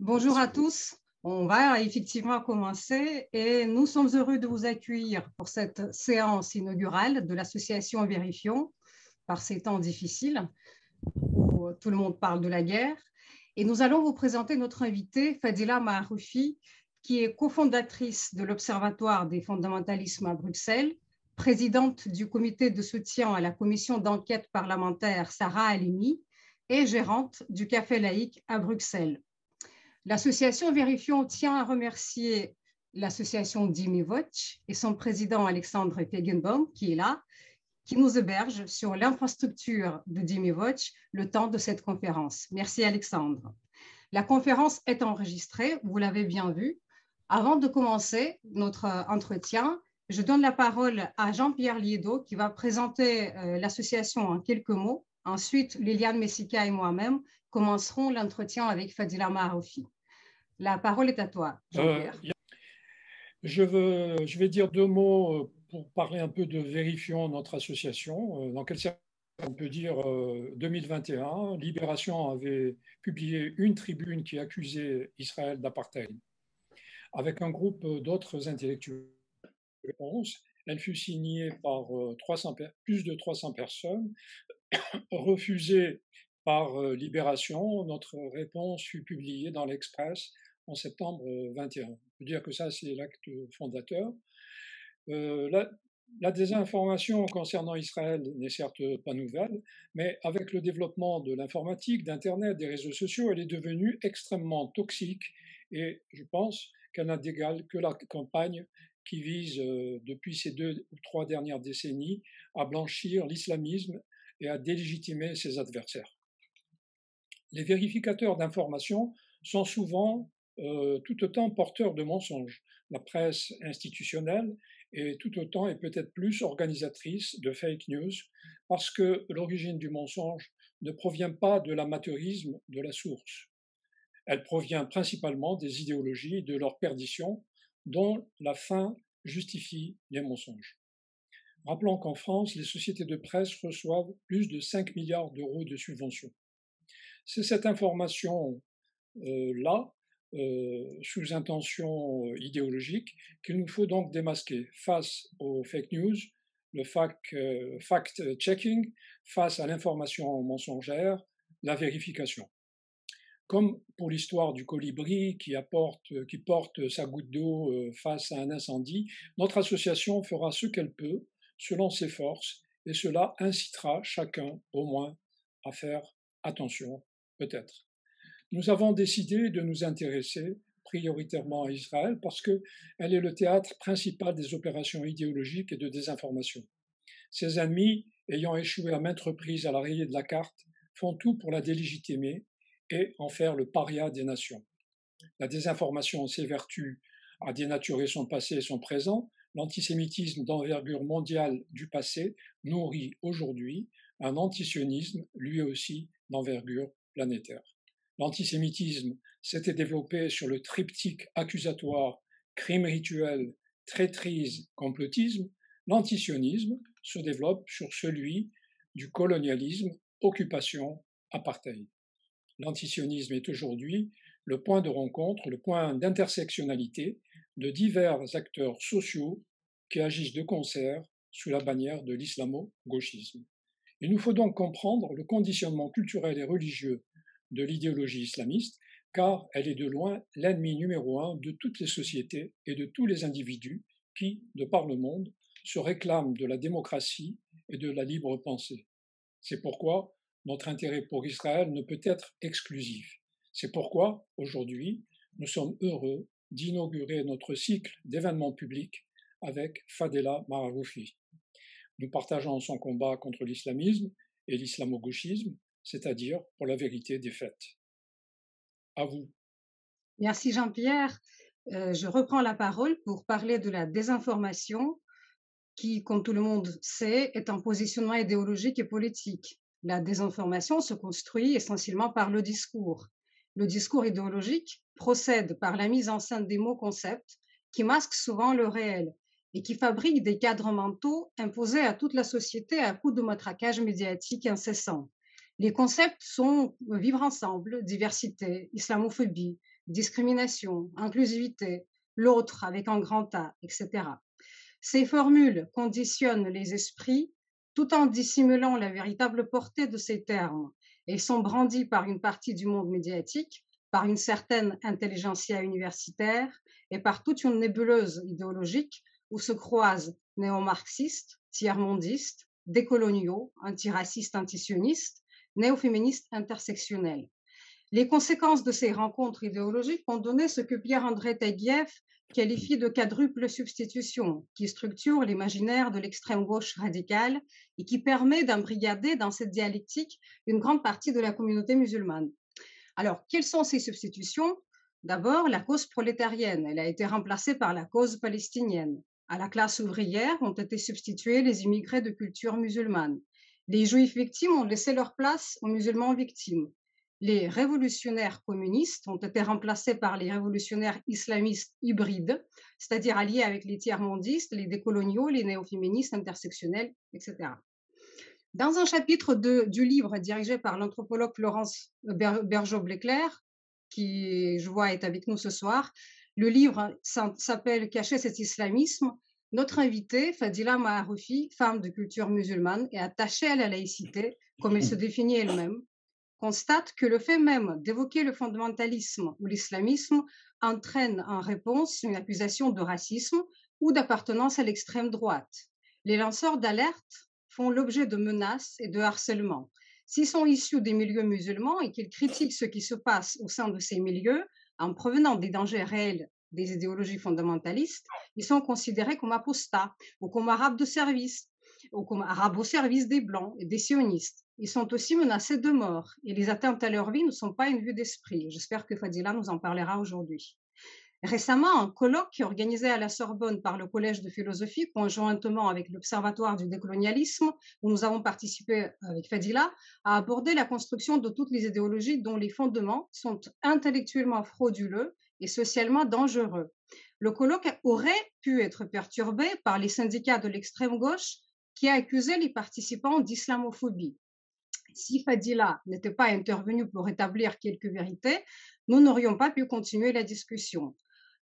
Bonjour à tous. On va effectivement commencer et nous sommes heureux de vous accueillir pour cette séance inaugurale de l'association Vérifions par ces temps difficiles où tout le monde parle de la guerre. Et nous allons vous présenter notre invitée, Fadila Maharoufi, qui est cofondatrice de l'Observatoire des fondamentalismes à Bruxelles, présidente du comité de soutien à la commission d'enquête parlementaire Sarah Alimi et gérante du Café laïque à Bruxelles. L'association Vérifions tient à remercier l'association Voch et son président Alexandre Kegenbaum, qui est là, qui nous héberge sur l'infrastructure de Voch le temps de cette conférence. Merci Alexandre. La conférence est enregistrée, vous l'avez bien vu. Avant de commencer notre euh, entretien, je donne la parole à Jean-Pierre Liedo qui va présenter euh, l'association en quelques mots. Ensuite, Liliane Messica et moi-même commencerons l'entretien avec Fadila Maroufi. La parole est à toi, Jean-Pierre. Euh, je, je vais dire deux mots euh, pour parler un peu de vérifiant notre association, euh, dans quel on peut dire 2021. Libération avait publié une tribune qui accusait Israël d'apartheid. Avec un groupe d'autres intellectuels, elle fut signée par plus de 300 personnes, refusée par Libération. Notre réponse fut publiée dans l'Express en septembre 21. Euh, On peut dire que ça, c'est l'acte fondateur. Euh, la, désinformation concernant Israël n'est certes pas nouvelle, mais avec le développement de l'informatique, d'Internet, des réseaux sociaux, elle est devenue extrêmement toxique et je pense qu'elle n'a d'égal que la campagne qui vise, euh, depuis ces deux ou trois dernières décennies, à blanchir l'islamisme et à délégitimer ses adversaires. Les vérificateurs d'informations sont souvent euh, tout autant porteur de mensonges. La presse institutionnelle est tout autant et peut-être plus organisatrice de fake news, parce que l'origine du mensonge ne provient pas de l'amateurisme de la source. Elle provient principalement des idéologies et de leur perdition, dont la fin justifie les mensonges. Rappelons qu'en France, les sociétés de presse reçoivent plus de 5 milliards d'euros de subventions. C'est cette information-là euh, euh, sous intention euh, idéologique qu'il nous faut donc démasquer face aux fake news, le euh, fact-checking, face à l'information mensongère, la vérification. Comme pour l'histoire du colibri qui, apporte, qui porte sa goutte d'eau face à un incendie, notre association fera ce qu'elle peut selon ses forces et cela incitera chacun au moins à faire attention, peut-être. Nous avons décidé de nous intéresser prioritairement à Israël parce qu'elle est le théâtre principal des opérations idéologiques et de désinformation. Ses ennemis, ayant échoué à maintes reprises à la de la carte, font tout pour la délégitimer et en faire le paria des nations. La désinformation vertus à dénaturer son passé et son présent, l'antisémitisme d'envergure mondiale du passé nourrit aujourd'hui un antisionisme lui aussi d'envergure planétaire. L'antisémitisme s'était développé sur le triptyque accusatoire crime rituel, traîtrise, complotisme. L'antisionisme se développe sur celui du colonialisme, occupation, apartheid. L'antisionisme est aujourd'hui le point de rencontre, le point d'intersectionnalité de divers acteurs sociaux qui agissent de concert sous la bannière de l'islamo-gauchisme. Il nous faut donc comprendre le conditionnement culturel et religieux de l'idéologie islamiste, car elle est de loin l'ennemi numéro un de toutes les sociétés et de tous les individus qui, de par le monde, se réclament de la démocratie et de la libre pensée. C'est pourquoi notre intérêt pour Israël ne peut être exclusif. C'est pourquoi, aujourd'hui, nous sommes heureux d'inaugurer notre cycle d'événements publics avec Fadela Maroufi. Nous partageons son combat contre l'islamisme et l'islamo-gauchisme, c'est-à-dire pour la vérité des faits. À vous. Merci Jean-Pierre. Euh, je reprends la parole pour parler de la désinformation qui, comme tout le monde sait, est un positionnement idéologique et politique. La désinformation se construit essentiellement par le discours. Le discours idéologique procède par la mise en scène des mots concepts qui masquent souvent le réel et qui fabriquent des cadres mentaux imposés à toute la société à coup de matraquage médiatique incessant. Les concepts sont euh, vivre ensemble, diversité, islamophobie, discrimination, inclusivité, l'autre avec un grand A, etc. Ces formules conditionnent les esprits tout en dissimulant la véritable portée de ces termes et sont brandis par une partie du monde médiatique, par une certaine intelligentsia universitaire et par toute une nébuleuse idéologique où se croisent néo-marxistes, tiers-mondistes, décoloniaux, antiracistes, antisionistes, néo féministe intersectionnelle. Les conséquences de ces rencontres idéologiques ont donné ce que Pierre-André Taguieff qualifie de quadruple substitution, qui structure l'imaginaire de l'extrême gauche radicale et qui permet d'embrigader dans cette dialectique une grande partie de la communauté musulmane. Alors, quelles sont ces substitutions D'abord, la cause prolétarienne, elle a été remplacée par la cause palestinienne. À la classe ouvrière ont été substitués les immigrés de culture musulmane. Les juifs victimes ont laissé leur place aux musulmans victimes. Les révolutionnaires communistes ont été remplacés par les révolutionnaires islamistes hybrides, c'est-à-dire alliés avec les tiers-mondistes, les décoloniaux, les néo-féministes, intersectionnels, etc. Dans un chapitre du livre dirigé par l'anthropologue Florence bergeau bleclerc qui, je vois, est avec nous ce soir, le livre s'appelle Cacher cet islamisme notre invitée, Fadila Maharoufi, femme de culture musulmane et attachée à la laïcité, comme elle se définit elle-même, constate que le fait même d'évoquer le fondamentalisme ou l'islamisme entraîne en réponse une accusation de racisme ou d'appartenance à l'extrême droite. Les lanceurs d'alerte font l'objet de menaces et de harcèlement. S'ils sont issus des milieux musulmans et qu'ils critiquent ce qui se passe au sein de ces milieux, en provenant des dangers réels des idéologies fondamentalistes, ils sont considérés comme apostats ou comme arabes de service ou comme arabes au service des Blancs et des sionistes. Ils sont aussi menacés de mort et les atteintes à leur vie ne sont pas une vue d'esprit. J'espère que Fadila nous en parlera aujourd'hui. Récemment, un colloque organisé à la Sorbonne par le Collège de philosophie, conjointement avec l'Observatoire du décolonialisme, où nous avons participé avec Fadila, a abordé la construction de toutes les idéologies dont les fondements sont intellectuellement frauduleux et socialement dangereux. Le colloque aurait pu être perturbé par les syndicats de l'extrême gauche qui accusaient les participants d'islamophobie. Si Fadila n'était pas intervenue pour établir quelques vérités, nous n'aurions pas pu continuer la discussion.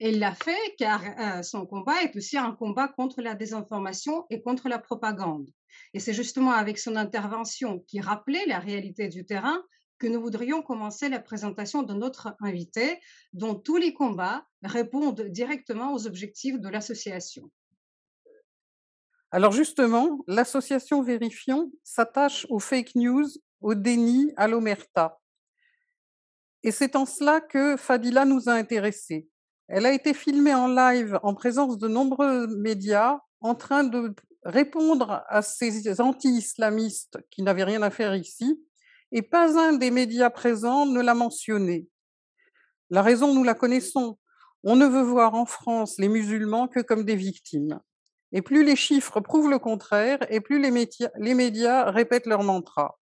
Elle l'a fait car euh, son combat est aussi un combat contre la désinformation et contre la propagande. Et c'est justement avec son intervention qui rappelait la réalité du terrain que nous voudrions commencer la présentation de notre invité, dont tous les combats répondent directement aux objectifs de l'association. Alors justement, l'association Vérifions s'attache aux fake news, au déni, à l'omerta. Et c'est en cela que Fadila nous a intéressés. Elle a été filmée en live en présence de nombreux médias en train de répondre à ces anti-islamistes qui n'avaient rien à faire ici et pas un des médias présents ne l'a mentionné. La raison, nous la connaissons. On ne veut voir en France les musulmans que comme des victimes. Et plus les chiffres prouvent le contraire, et plus les, médias, répètent leur mantra.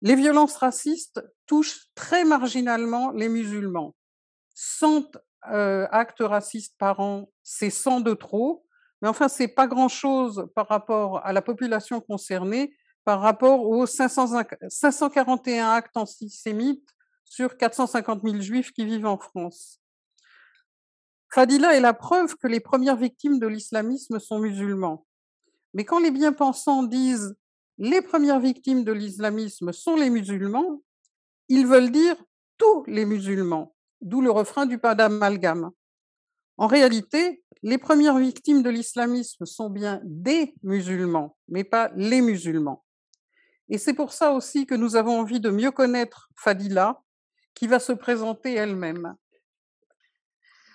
Les violences racistes touchent très marginalement les musulmans. 100 euh, actes racistes par an, c'est 100 de trop, mais enfin, c'est pas grand-chose par rapport à la population concernée par rapport aux 541 actes antisémites sur 450 000 juifs qui vivent en France. Khadila est la preuve que les premières victimes de l'islamisme sont musulmans. Mais quand les bien-pensants disent les premières victimes de l'islamisme sont les musulmans, ils veulent dire tous les musulmans, d'où le refrain du pas d'amalgame. En réalité, les premières victimes de l'islamisme sont bien des musulmans, mais pas les musulmans. Et c'est pour ça aussi que nous avons envie de mieux connaître Fadila, qui va se présenter elle-même.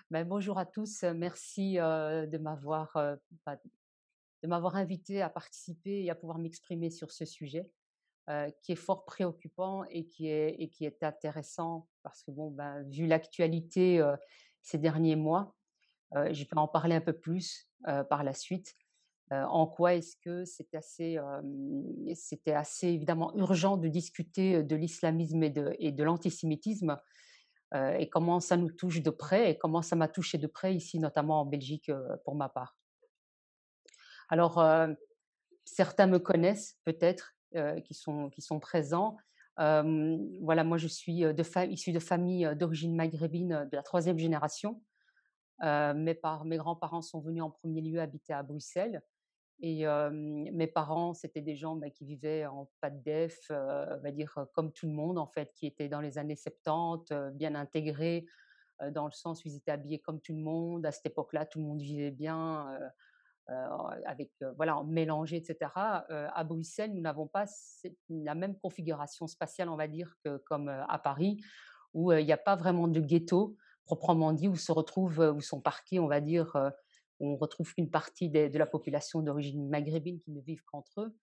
Ben, bonjour à tous, merci euh, de m'avoir euh, de m'avoir invité à participer et à pouvoir m'exprimer sur ce sujet euh, qui est fort préoccupant et qui est, et qui est intéressant parce que, bon, ben, vu l'actualité ces derniers mois, euh, je vais en parler un peu plus par la suite en quoi est-ce que c'était assez évidemment urgent de discuter de l'islamisme et de, l'antisémitisme et comment ça nous touche de près et comment ça m'a touché de près ici, notamment en Belgique pour ma part. Alors, certains me connaissent peut-être qui, sont, présents. voilà, moi je suis de issue de famille d'origine maghrébine de la troisième génération. mes grands-parents sont venus en premier lieu habiter à Bruxelles. Et mes parents, c'était des gens bah, qui vivaient en pas de def, on va dire comme tout le monde en fait, qui étaient dans les années 70, bien intégrés dans le sens où ils étaient habillés comme tout le monde. À cette époque-là, tout le monde vivait bien, avec voilà, mélangé, etc. à Bruxelles, nous n'avons pas la même configuration spatiale, on va dire, que comme à Paris, où il n'y a pas vraiment de ghetto proprement dit, où se retrouvent, où sont parqués, on va dire on retrouve une partie de la population d'origine maghrébine qui ne vivent qu'entre eux.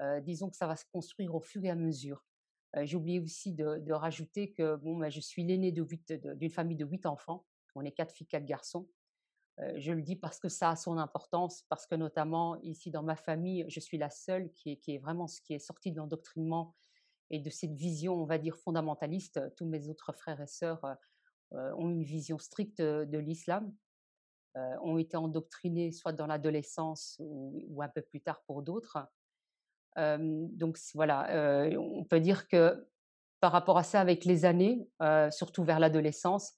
Euh, disons que ça va se construire au fur et à mesure. Euh, j'ai oublié aussi de, rajouter que bon, bah, je suis l'aînée d'une famille de huit enfants. On est quatre filles, quatre garçons. Euh, je le dis parce que ça a son importance, parce que notamment ici dans ma famille, je suis la seule qui est, vraiment ce qui est sorti de l'endoctrinement et de cette vision, on va dire, fondamentaliste. Tous mes autres frères et sœurs ont une vision stricte de l'islam euh, ont été endoctrinés soit dans l'adolescence ou, un peu plus tard pour d'autres. Euh, donc voilà, euh, on peut dire que par rapport à ça, avec les années, surtout vers l'adolescence,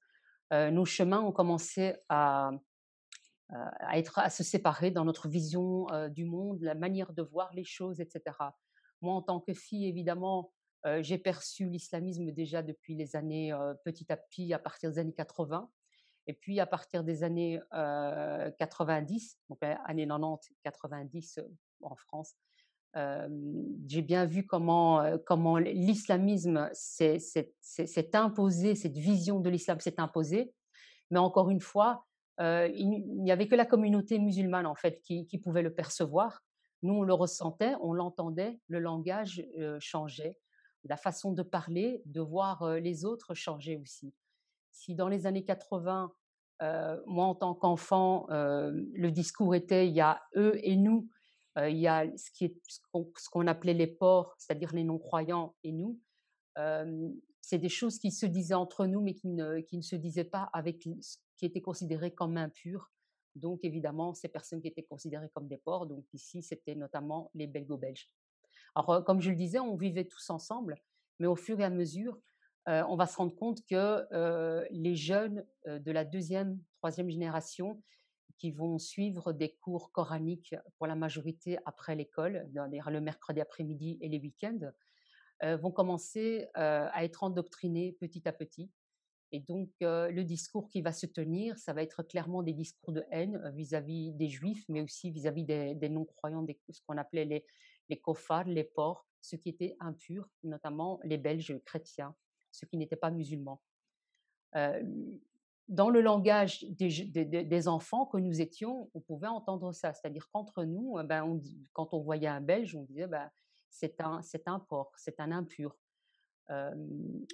nos chemins ont commencé à, à, être, à se séparer dans notre vision du monde, la manière de voir les choses, etc. Moi, en tant que fille, évidemment, j'ai perçu l'islamisme déjà depuis les années, petit à petit, à partir des années 80. Et puis à partir des années 90, donc années 90, 90 en France, j'ai bien vu comment, comment l'islamisme s'est imposé, cette vision de l'islam s'est imposée. Mais encore une fois, il n'y avait que la communauté musulmane en fait qui, qui, pouvait le percevoir. Nous, on le ressentait, on l'entendait, le langage changeait, la façon de parler, de voir les autres changeait aussi si dans les années 80, euh, moi en tant qu'enfant, euh, le discours était il y a eux et nous, euh, il y a ce qu'on appelait les porcs, c'est-à-dire les non-croyants et nous, c'est des choses qui se disaient entre nous, mais qui ne, qui ne se disaient pas avec ce qui était considéré comme impur. Donc évidemment, ces personnes qui étaient considérées comme des porcs, donc ici c'était notamment les Belgo-Belges. Alors comme je le disais, on vivait tous ensemble, mais au fur et à mesure, euh, on va se rendre compte que euh, les jeunes euh, de la deuxième, troisième génération qui vont suivre des cours coraniques pour la majorité après l'école, le mercredi après-midi et les week-ends, vont commencer à être endoctrinés petit à petit. Et donc, le discours qui va se tenir, ça va être clairement des discours de haine vis-à-vis des juifs, mais aussi vis-à-vis des, non-croyants, ce qu'on appelait les, les les porcs, ceux qui étaient impurs, notamment les Belges chrétiens ceux qui n'étaient pas musulmans. Euh, dans le langage des, enfants que nous étions, on pouvait entendre ça. C'est-à-dire qu'entre nous, euh, ben, on, quand on voyait un Belge, on disait ben, c'est un, c'est un porc, c'est un impur. Euh,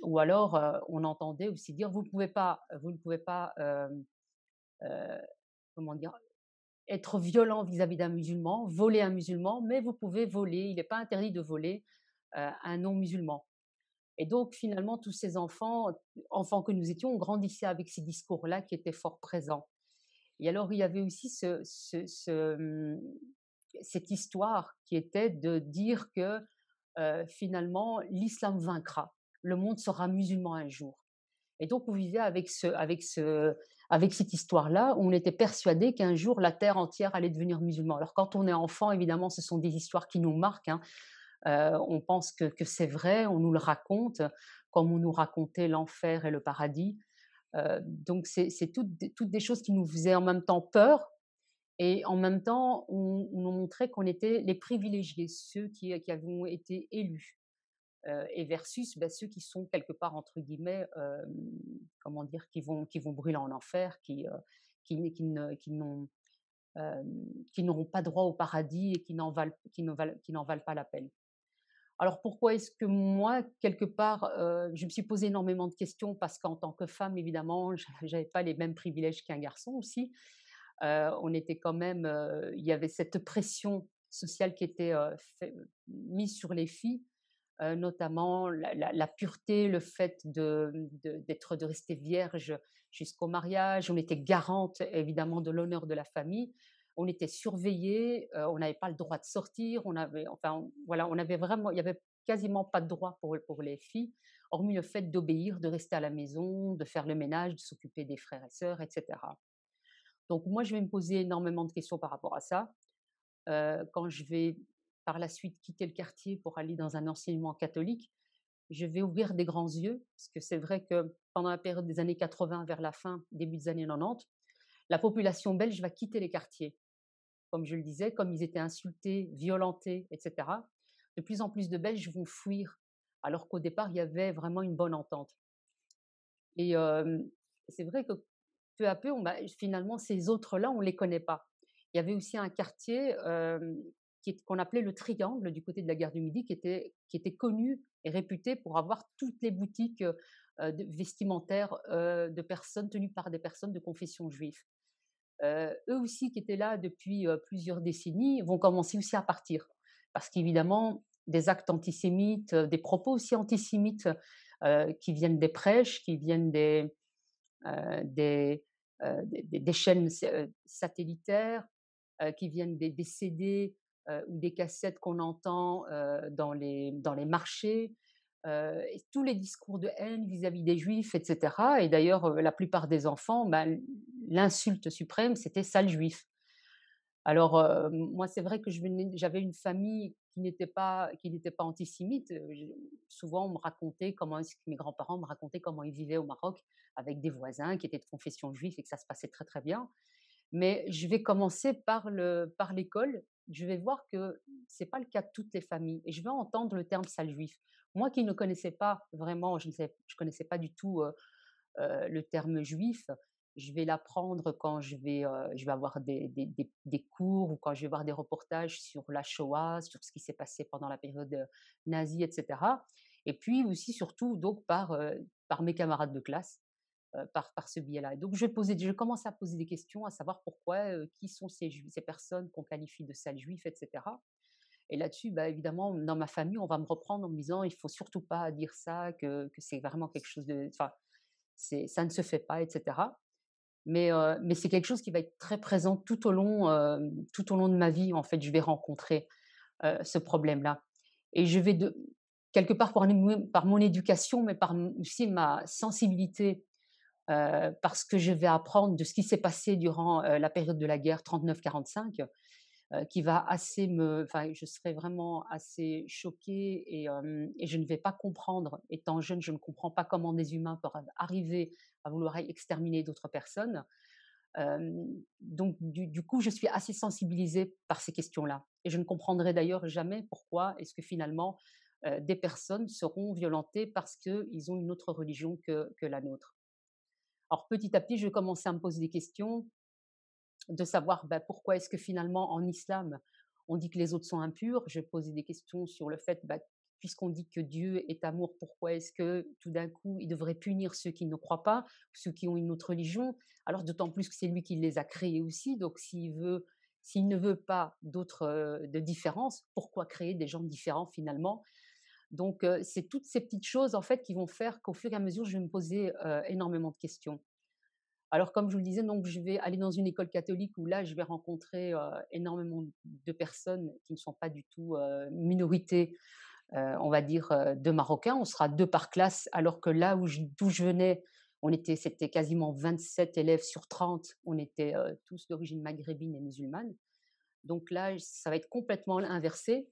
ou alors, on entendait aussi dire vous, pouvez pas, vous ne pouvez pas comment dire, être violent vis-à-vis d'un musulman, voler un musulman, mais vous pouvez voler, il n'est pas interdit de voler un non-musulman. Et donc, finalement, tous ces enfants, enfants que nous étions, on grandissait avec ces discours-là qui étaient fort présents. Et alors, il y avait aussi ce, hum, cette histoire qui était de dire que euh, finalement, l'islam vaincra, le monde sera musulman un jour. Et donc, on vivait avec, ce, avec, ce, avec cette histoire-là, où on était persuadé qu'un jour, la terre entière allait devenir musulmane. Alors, quand on est enfant, évidemment, ce sont des histoires qui nous marquent. Hein. Euh, on pense que, c'est vrai, on nous le raconte, comme on nous racontait l'enfer et le paradis. Euh, donc, c'est toutes, des choses qui nous faisaient en même temps peur. Et en même temps, on, nous montrait qu'on était les privilégiés, ceux qui, avaient été élus, euh, et versus ben, ceux qui sont quelque part, entre guillemets, comment dire, qui vont, qui vont brûler en enfer, qui, n'auront pas droit au paradis et qui n'en valent, valent pas la peine. Alors pourquoi est-ce que moi, quelque part, euh, je me suis posé énormément de questions parce qu'en tant que femme, évidemment, je n'avais pas les mêmes privilèges qu'un garçon aussi. Euh, on était quand même, euh, il y avait cette pression sociale qui était mise sur les filles, notamment la, pureté, le fait d'être, de rester vierge jusqu'au mariage. On était garante évidemment de l'honneur de la famille on était surveillé, euh, on n'avait pas le droit de sortir, on avait, enfin, voilà, on avait vraiment, il y avait quasiment pas de droit pour, pour les filles, hormis le fait d'obéir, de rester à la maison, de faire le ménage, de s'occuper des frères et sœurs, etc. Donc moi, je vais me poser énormément de questions par rapport à ça. Euh, quand je vais par la suite quitter le quartier pour aller dans un enseignement catholique, je vais ouvrir des grands yeux, parce que c'est vrai que pendant la période des années 80 vers la fin, début des années 90, la population belge va quitter les quartiers. Comme je le disais, comme ils étaient insultés, violentés, etc., de plus en plus de Belges vont fuir, alors qu'au départ, il y avait vraiment une bonne entente. Et c'est vrai que peu à peu, finalement, ces autres-là, on ne les connaît pas. Il y avait aussi un quartier qu'on appelait le Triangle du côté de la gare du Midi, qui était, qui était connu et réputé pour avoir toutes les boutiques vestimentaires de personnes tenues par des personnes de confession juive. Euh, eux aussi qui étaient là depuis euh, plusieurs décennies, vont commencer aussi à partir. Parce qu'évidemment, des actes antisémites, euh, des propos aussi antisémites qui viennent des prêches, qui viennent des, chaînes satellitaires, qui viennent des, des CD ou des cassettes qu'on entend dans les marchés, euh, tous les discours de haine vis-à-vis des juifs, etc. Et d'ailleurs, euh, la plupart des enfants, bah, l'insulte suprême, c'était sale juif. Alors, euh, moi, c'est vrai que j'avais une famille qui n'était pas, qui pas antisémite. Souvent, on me racontait comment mes grands-parents me racontaient comment ils vivaient au Maroc avec des voisins qui étaient de confession juive et que ça se passait très, très bien. Mais je vais commencer par l'école, je vais voir que c'est pas le cas de toutes les familles. Et je vais entendre le terme sale juif. Moi qui ne connaissais pas vraiment, je ne sais, je connaissais pas du tout le terme juif. Je vais l'apprendre quand je vais, je vais avoir des, des, cours ou quand je vais voir des reportages sur la Shoah, sur ce qui s'est passé pendant la période nazie, etc. Et puis aussi, surtout, donc par, par mes camarades de classe euh, par, ce biais-là. Donc, je, poser, je commençais à poser des questions, à savoir pourquoi, euh, qui sont ces, ces personnes qu'on qualifie de sales juifs, etc. Et là-dessus, bah, évidemment, dans ma famille, on va me reprendre en me disant il faut surtout pas dire ça, que, c'est vraiment quelque chose de. Enfin, ça ne se fait pas, etc. Mais, euh, mais c'est quelque chose qui va être très présent tout au long, tout au long de ma vie. En fait, je vais rencontrer ce problème-là. Et je vais, de, quelque part, par, mon éducation, mais par ma sensibilité euh, parce que je vais apprendre de ce qui s'est passé durant euh, la période de la guerre 39-45, euh, qui va assez me, enfin, je serai vraiment assez choquée et, je ne vais pas comprendre. Étant jeune, je ne comprends pas comment des humains peuvent arriver à vouloir exterminer d'autres personnes. donc, du, coup, je suis assez sensibilisée par ces questions-là. Et je ne comprendrai d'ailleurs jamais pourquoi est-ce que finalement des personnes seront violentées parce qu'ils ont une autre religion que la nôtre. Alors petit à petit, je commençais à me poser des questions de savoir ben, pourquoi est-ce que finalement en islam, on dit que les autres sont impurs. Je posais des questions sur le fait, ben, puisqu'on dit que Dieu est amour, pourquoi est-ce que tout d'un coup, il devrait punir ceux qui ne croient pas, ceux qui ont une autre religion Alors d'autant plus que c'est lui qui les a créés aussi. Donc s'il veut s'il ne veut pas d'autres euh, de différences, pourquoi créer des gens différents finalement donc, c'est toutes ces petites choses, en fait, qui vont faire qu'au fur et à mesure, je vais me poser énormément de questions. Alors, comme je vous le disais, donc, je vais aller dans une école catholique où là, je vais rencontrer énormément de personnes qui ne sont pas du tout minorités, on va dire, de Marocains. On sera deux par classe, alors que là où d'où je venais, on était, c'était quasiment 27 élèves sur 30. On était tous d'origine maghrébine et musulmane. Donc là, ça va être complètement inversé.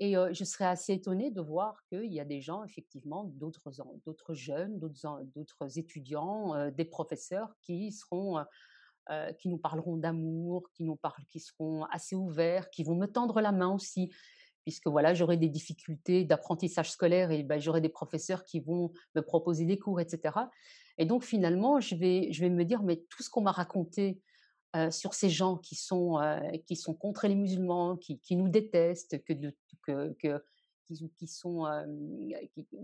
Et je serais assez étonnée de voir qu'il y a des gens, effectivement, d'autres, jeunes, d'autres, étudiants, des professeurs qui qui nous parleront d'amour, qui nous parlent, qui seront assez ouverts, qui vont me tendre la main aussi, puisque voilà, j'aurai des difficultés d'apprentissage scolaire et bah, j'aurai des professeurs qui vont me proposer des cours, etc. Et donc finalement, je vais, je vais me dire, mais tout ce qu'on m'a raconté euh, sur ces gens qui sont, euh, qui sont contre les musulmans, qui, nous détestent, que, qui, sont, euh,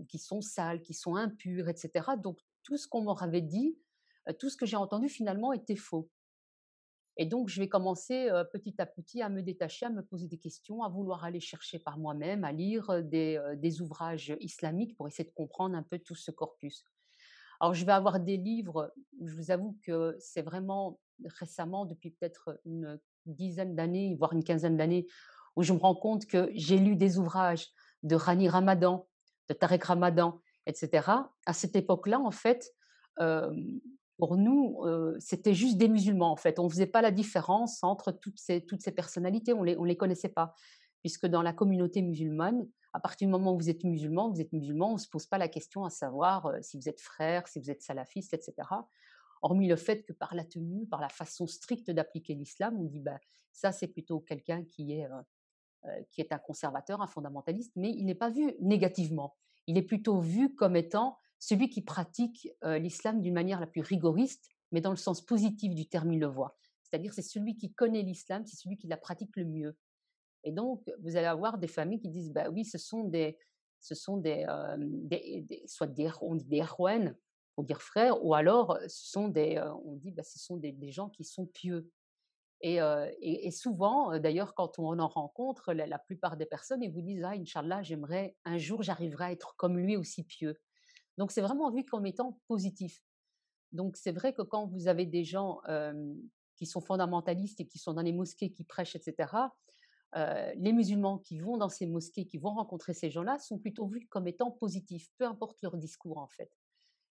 qui, sont sales, qui sont impurs, etc. Donc tout ce qu'on avait dit, tout ce que j'ai entendu finalement était faux. Et donc je vais commencer petit à petit à me détacher, à me poser des questions, à vouloir aller chercher par moi-même, à lire des, des ouvrages islamiques pour essayer de comprendre un peu tout ce corpus. Alors, je vais avoir des livres je vous avoue que c'est vraiment récemment, depuis peut-être une dizaine d'années, voire une quinzaine d'années, où je me rends compte que j'ai lu des ouvrages de Rani Ramadan, de Tarek Ramadan, etc. À cette époque-là, en fait, pour nous, c'était juste des musulmans, en fait. On ne faisait pas la différence entre toutes ces, personnalités, on les, ne les connaissait pas. Puisque dans la communauté musulmane, à partir du moment où vous êtes musulman, vous êtes musulman, on ne se pose pas la question à savoir si vous êtes frère, si vous êtes salafiste, etc hormis le fait que par la tenue, par la façon stricte d'appliquer l'islam, on dit bah, ça c'est plutôt quelqu'un qui est euh, euh, qui est un conservateur, un fondamentaliste, mais il n'est pas vu négativement. Il est plutôt vu comme étant celui qui pratique euh, l'islam d'une manière la plus rigoriste, mais dans le sens positif du terme, il le voit. C'est-à-dire c'est celui qui connaît l'islam, c'est celui qui la pratique le mieux. Et donc vous allez avoir des familles qui disent bah oui, ce sont des ce sont des, soit des, des pour dire frère, ou alors ce sont des, on dit, bah, ce sont des, gens qui sont pieux. Et, et, souvent, d'ailleurs, quand on en rencontre, la, plupart des personnes, ils vous disent, ah, Inch'Allah, j'aimerais, un jour, j'arriverai à être comme lui aussi pieux. Donc, c'est vraiment vu comme étant positif. Donc, c'est vrai que quand vous avez des gens qui sont fondamentalistes et qui sont dans les mosquées, qui prêchent, etc., les musulmans qui vont dans ces mosquées, qui vont rencontrer ces gens-là, sont plutôt vus comme étant positifs, peu importe leur discours en fait.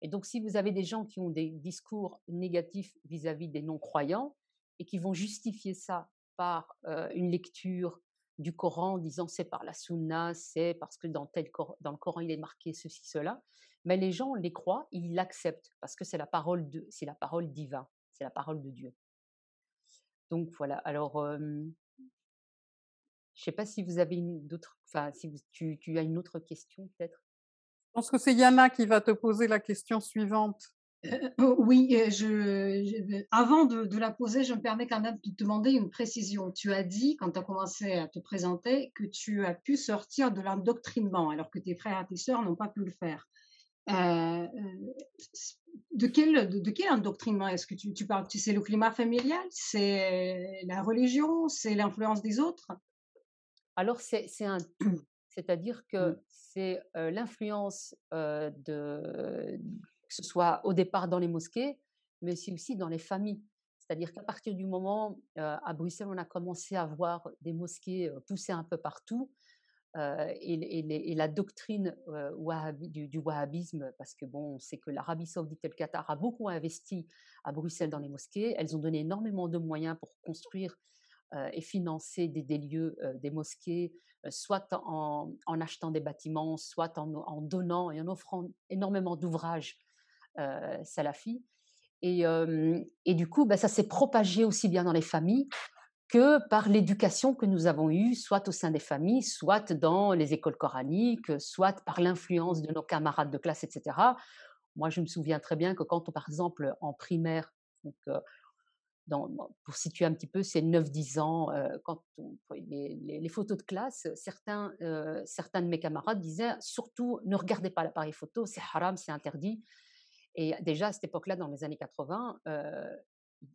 Et donc, si vous avez des gens qui ont des discours négatifs vis-à-vis des non-croyants et qui vont justifier ça par euh, une lecture du Coran en disant c'est par la Sunna, c'est parce que dans, tel dans le Coran il est marqué ceci, cela, mais ben, les gens les croient, ils l'acceptent parce que c'est la parole de, c'est la parole divine, c'est la parole de Dieu. Donc voilà. Alors, je ne sais pas si vous avez une enfin si tu as une autre question peut-être. Je pense que c'est Yana qui va te poser la question suivante. Euh, oh, oui, euh, euh, avant de, la poser, je me permets quand même de te demander une précision. Tu as dit, quand tu as commencé à te présenter, que tu as pu sortir de l'endoctrinement alors que tes frères et tes sœurs n'ont pas pu le faire. de, quel, de, quel endoctrinement est-ce que tu, tu parles C'est le climat familial C'est la religion C'est l'influence des autres Alors, c'est un c'est-à-dire que mmh. c'est l'influence de, que ce soit au départ dans les mosquées, mais aussi dans les familles. C'est-à-dire qu'à partir du moment, à Bruxelles, on a commencé à voir des mosquées poussées un peu partout, et, la doctrine du, wahhabisme, parce que bon, on que l'Arabie saoudite et le Qatar a beaucoup investi à Bruxelles dans les mosquées. Elles ont donné énormément de moyens pour construire euh, et financer des, lieux, euh, des mosquées, euh, soit en, achetant des bâtiments, soit en, donnant et en offrant énormément d'ouvrages salafis. Et, et, du coup, bah, ça s'est propagé aussi bien dans les familles que par l'éducation que nous avons eue, soit au sein des familles, soit dans les écoles coraniques, soit par l'influence de nos camarades de classe, etc. Moi, je me souviens très bien que quand, par exemple, en primaire, pour situer un petit peu, ces 9-10 ans. Euh, quand on, les, les, photos de classe, certains, euh, certains de mes camarades disaient surtout ne regardez pas l'appareil photo, c'est haram, c'est interdit. Et déjà à cette époque-là, dans les années 80, euh,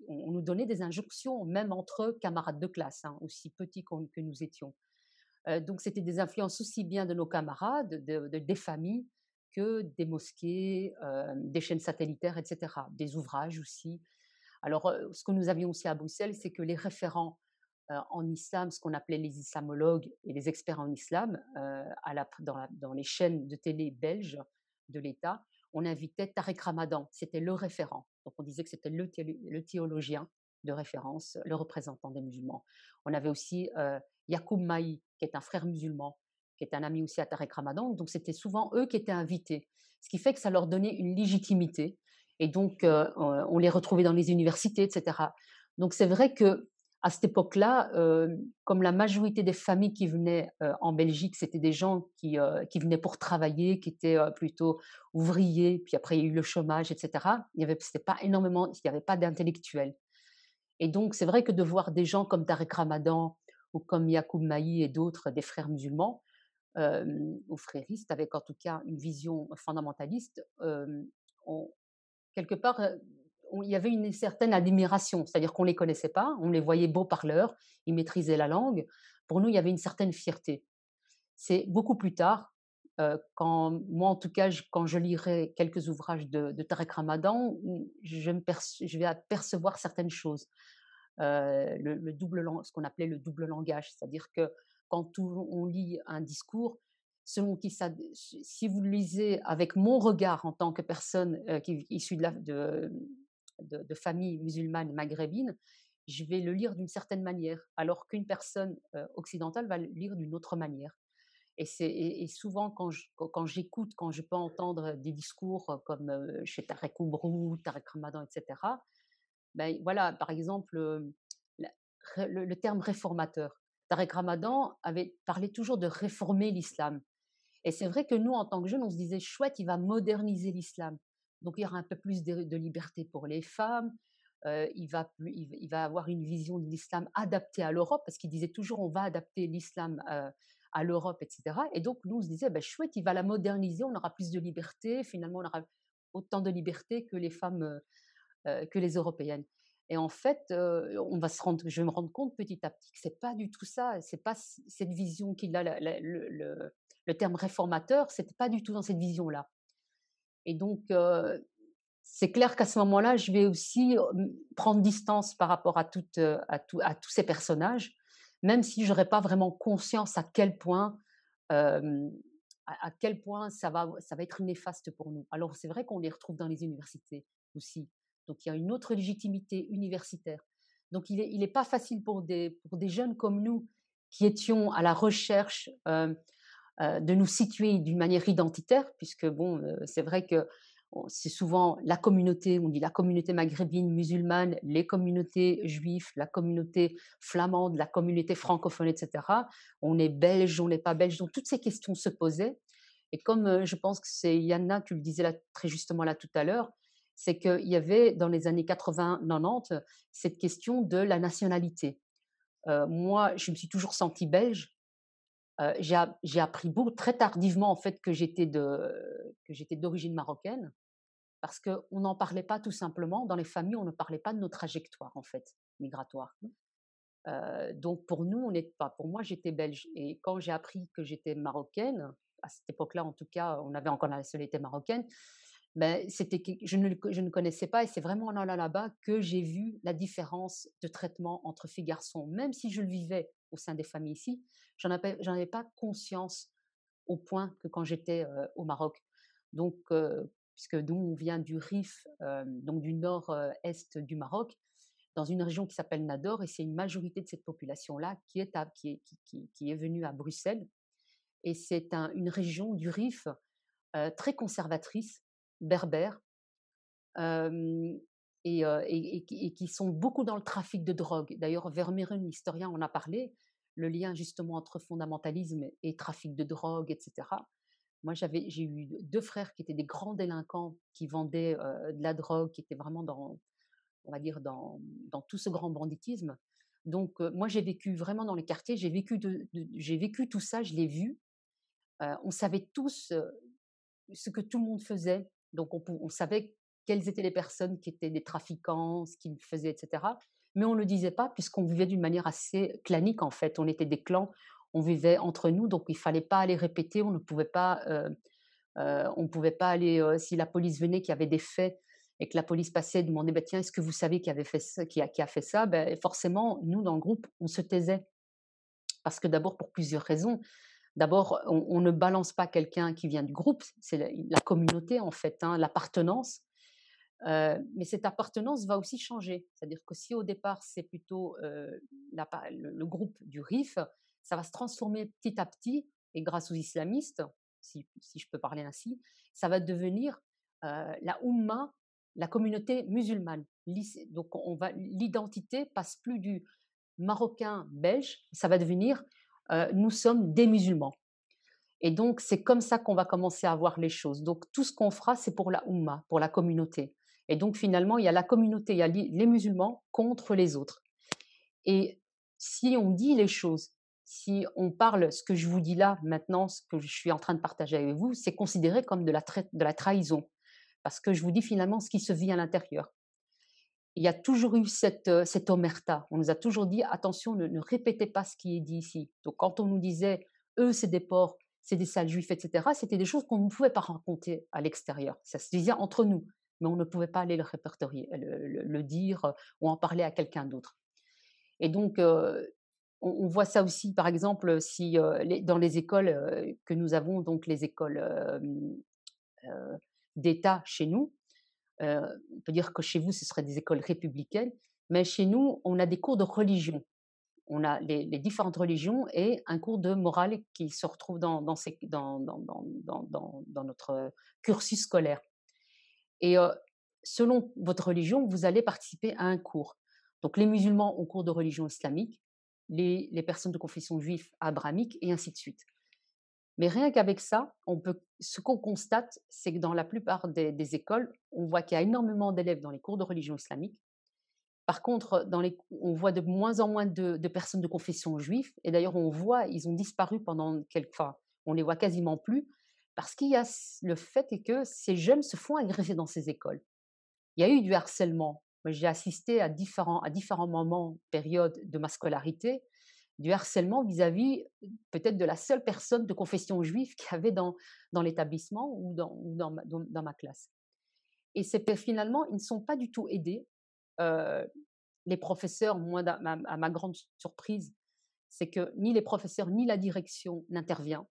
on, nous donnait des injonctions, même entre camarades de classe, hein, aussi petits que nous étions. donc c'était des influences aussi bien de nos camarades, de, des familles, que des mosquées, des chaînes satellitaires, etc., des ouvrages aussi alors, ce que nous avions aussi à Bruxelles, c'est que les référents en islam, ce qu'on appelait les islamologues et les experts en islam, dans, les chaînes de télé belges de l'État, on invitait Tarek Ramadan, c'était le référent. Donc on disait que c'était le, théologien de référence, le représentant des musulmans. On avait aussi euh, Yacoub Maï, qui est un frère musulman, qui est un ami aussi à Tarek Ramadan. Donc c'était souvent eux qui étaient invités, ce qui fait que ça leur donnait une légitimité et donc, on les retrouvait dans les universités, etc. Donc, c'est vrai que à cette époque-là, comme la majorité des familles qui venaient en Belgique, c'était des gens qui, qui, venaient pour travailler, qui étaient plutôt ouvriers, puis après il y a eu le chômage, etc. Il n'y avait, pas énormément, il n'y avait pas d'intellectuels. Et donc c'est vrai que de voir des gens comme Tarek Ramadan ou comme Yacoub Maï et d'autres, des frères musulmans, ou fréristes, avec en tout cas une vision fondamentaliste, on, quelque part, il y avait une certaine admiration, c'est-à-dire qu'on ne les connaissait pas, on les voyait beaux parleurs, ils maîtrisaient la langue. Pour nous, il y avait une certaine fierté. C'est beaucoup plus tard, quand moi en tout cas, quand je lirai quelques ouvrages de, Tarek Ramadan, je, vais apercevoir certaines choses. le, le, double, ce qu'on appelait le double langage, c'est-à-dire que quand on lit un discours, selon qui ça, si vous le lisez avec mon regard en tant que personne euh, qui qui, issue de, de, famille musulmane maghrébine, je vais le lire d'une certaine manière, alors qu'une personne euh, occidentale va le lire d'une autre manière. Et, souvent, quand j'écoute, quand, je peux entendre des discours comme chez euh, Tarek Oubrou, Tarek Ramadan, etc., ben, voilà, par exemple, le, le terme réformateur. Tarek Ramadan avait parlé toujours de réformer l'islam. Et c'est vrai que nous, en tant que jeunes, on se disait chouette, il va moderniser l'islam. Donc il y aura un peu plus de, liberté pour les femmes. Euh, il, va, va avoir une vision de l'islam adaptée à l'Europe, parce qu'il disait toujours on va adapter l'islam euh, à l'Europe, etc. Et donc nous, on se disait bah, chouette, il va la moderniser, on aura plus de liberté. Finalement, on aura autant de liberté que les femmes, euh, que les européennes. Et en fait, on va se rendre, je vais me rendre compte petit à petit que c'est pas du tout ça. C'est pas cette vision qu'il a, le, le terme réformateur, c'était pas du tout dans cette vision-là. Et donc, euh, c'est clair qu'à ce moment-là, je vais aussi euh, prendre distance par rapport à, euh, à, à tous ces personnages, même si je n'aurais pas vraiment conscience à quel point, à, quel point ça, va, ça va être néfaste pour nous. Alors, c'est vrai qu'on les retrouve dans les universités aussi. Donc, il y a une autre légitimité universitaire. Donc, il n'est est pas facile pour des, pour des jeunes comme nous qui étions à la recherche euh, de nous situer d'une manière identitaire, puisque bon, euh, c'est vrai que c'est souvent la communauté, on dit la communauté maghrébine, musulmane, les communautés juives, la communauté flamande, la communauté francophone, etc. On est belge, on n'est pas belge, donc toutes ces questions se posaient. Et comme euh, je pense que c'est Yanna, tu le disais là, très justement là tout à l'heure, c'est qu'il y avait dans les années 80-90 cette question de la nationalité. moi, je me suis toujours sentie belge, j'ai appris très tardivement en fait que j'étais de que j'étais d'origine marocaine parce qu'on n'en parlait pas tout simplement dans les familles on ne parlait pas de nos trajectoires en fait migratoires mmh. donc pour nous on n'est pas pour moi j'étais belge et quand j'ai appris que j'étais marocaine à cette époque-là en tout cas on avait encore la nationalité marocaine ben, c'était je ne je ne connaissais pas et c'est vraiment là là là-bas que j'ai vu la différence de traitement entre filles et garçons même si je le vivais au sein des familles ici, j'en avais, avais pas conscience au point que quand j'étais au Maroc. Donc, puisque nous, on vient du Rif, euh, donc du nord-est du Maroc, dans une région qui s'appelle Nador, et c'est une majorité de cette population-là qui est, qui, est, qui, est venue à Bruxelles. Et c'est une région du Rif très conservatrice, berbère, et, qui sont beaucoup dans le trafic de drogue. D'ailleurs, Vermeeren, historien en a parlé, le lien justement entre fondamentalisme et trafic de drogue, etc. Moi, j'avais, j'ai eu deux frères qui étaient des grands délinquants, qui vendaient de la drogue, qui étaient vraiment dans, on va dire, dans, tout ce grand banditisme. Donc, moi, j'ai vécu vraiment dans les quartiers, j'ai vécu, j'ai vécu tout ça, je l'ai vu. on savait tous ce que tout le monde faisait. Donc, on, on savait quelles étaient les personnes qui étaient des trafiquants, ce qu'ils faisaient, etc. Mais on ne le disait pas puisqu'on vivait d'une manière assez clanique en fait. On était des clans, on vivait entre nous, donc il ne fallait pas aller répéter, on ne pouvait pas, euh, euh, on pouvait pas aller. Euh, si la police venait, qu'il y avait des faits et que la police passait, demandait bah, tiens, est-ce que vous savez qui avait fait ça, qui a, qui a fait ça ben, forcément, nous dans le groupe, on se taisait parce que d'abord pour plusieurs raisons. D'abord, on, ne balance pas quelqu'un qui vient du groupe, c'est la, communauté en fait, hein, l'appartenance. Euh, mais cette appartenance va aussi changer. C'est-à-dire que si au départ c'est plutôt euh, le, groupe du RIF, ça va se transformer petit à petit, et grâce aux islamistes, si, je peux parler ainsi, ça va devenir euh, la Oumma, la communauté musulmane. Donc on va l'identité passe plus du marocain belge, ça va devenir nous sommes des musulmans. Et donc, c'est comme ça qu'on va commencer à voir les choses. Donc, tout ce qu'on fera, c'est pour la Oumma, pour la communauté. Et donc finalement, il y a la communauté, il y a les musulmans contre les autres. Et si on dit les choses, si on parle, ce que je vous dis là maintenant, ce que je suis en train de partager avec vous, c'est considéré comme de la, de la trahison. Parce que je vous dis finalement ce qui se vit à l'intérieur. Il y a toujours eu cette, euh, cette, omerta. On nous a toujours dit attention, ne, ne répétez pas ce qui est dit ici. Donc quand on nous disait eux, c'est des porcs, c'est des sales juifs, etc., c'était des choses qu'on ne pouvait pas raconter à l'extérieur. Ça se disait entre nous mais on ne pouvait pas aller le répertorier, le, dire euh, ou en parler à quelqu'un d'autre. Et donc, euh, on, voit ça aussi, par exemple, si euh, dans les écoles que nous avons, donc les écoles d'État chez nous, on peut dire que chez vous, ce seraient des écoles républicaines, mais chez nous, on a des cours de religion. On a les, différentes religions et un cours de morale qui se retrouve dans, ces, dans, dans notre cursus scolaire. Et selon votre religion, vous allez participer à un cours. Donc les musulmans ont cours de religion islamique, les, personnes de confession juive abrahamique, et ainsi de suite. Mais rien qu'avec ça, peut, ce qu'on constate, c'est que dans la plupart des, écoles, on voit qu'il y a énormément d'élèves dans les cours de religion islamique. Par contre, on voit de moins en moins de, personnes de confession juive. Et d'ailleurs, on voit, ils ont disparu pendant quelques, fois. on les voit quasiment plus parce qu'il y a le fait que ces jeunes se font agresser dans ces écoles. Il y a eu du harcèlement. J'ai assisté à différents, à différents moments, périodes de ma scolarité, du harcèlement vis-à-vis peut-être de la seule personne de confession juive qu'il y avait dans, dans l'établissement ou, dans, dans, ma, classe. Et finalement, ils ne sont pas du tout aidés. les professeurs, moi, à ma, à ma grande surprise, c'est que ni les professeurs ni la direction n'intervient.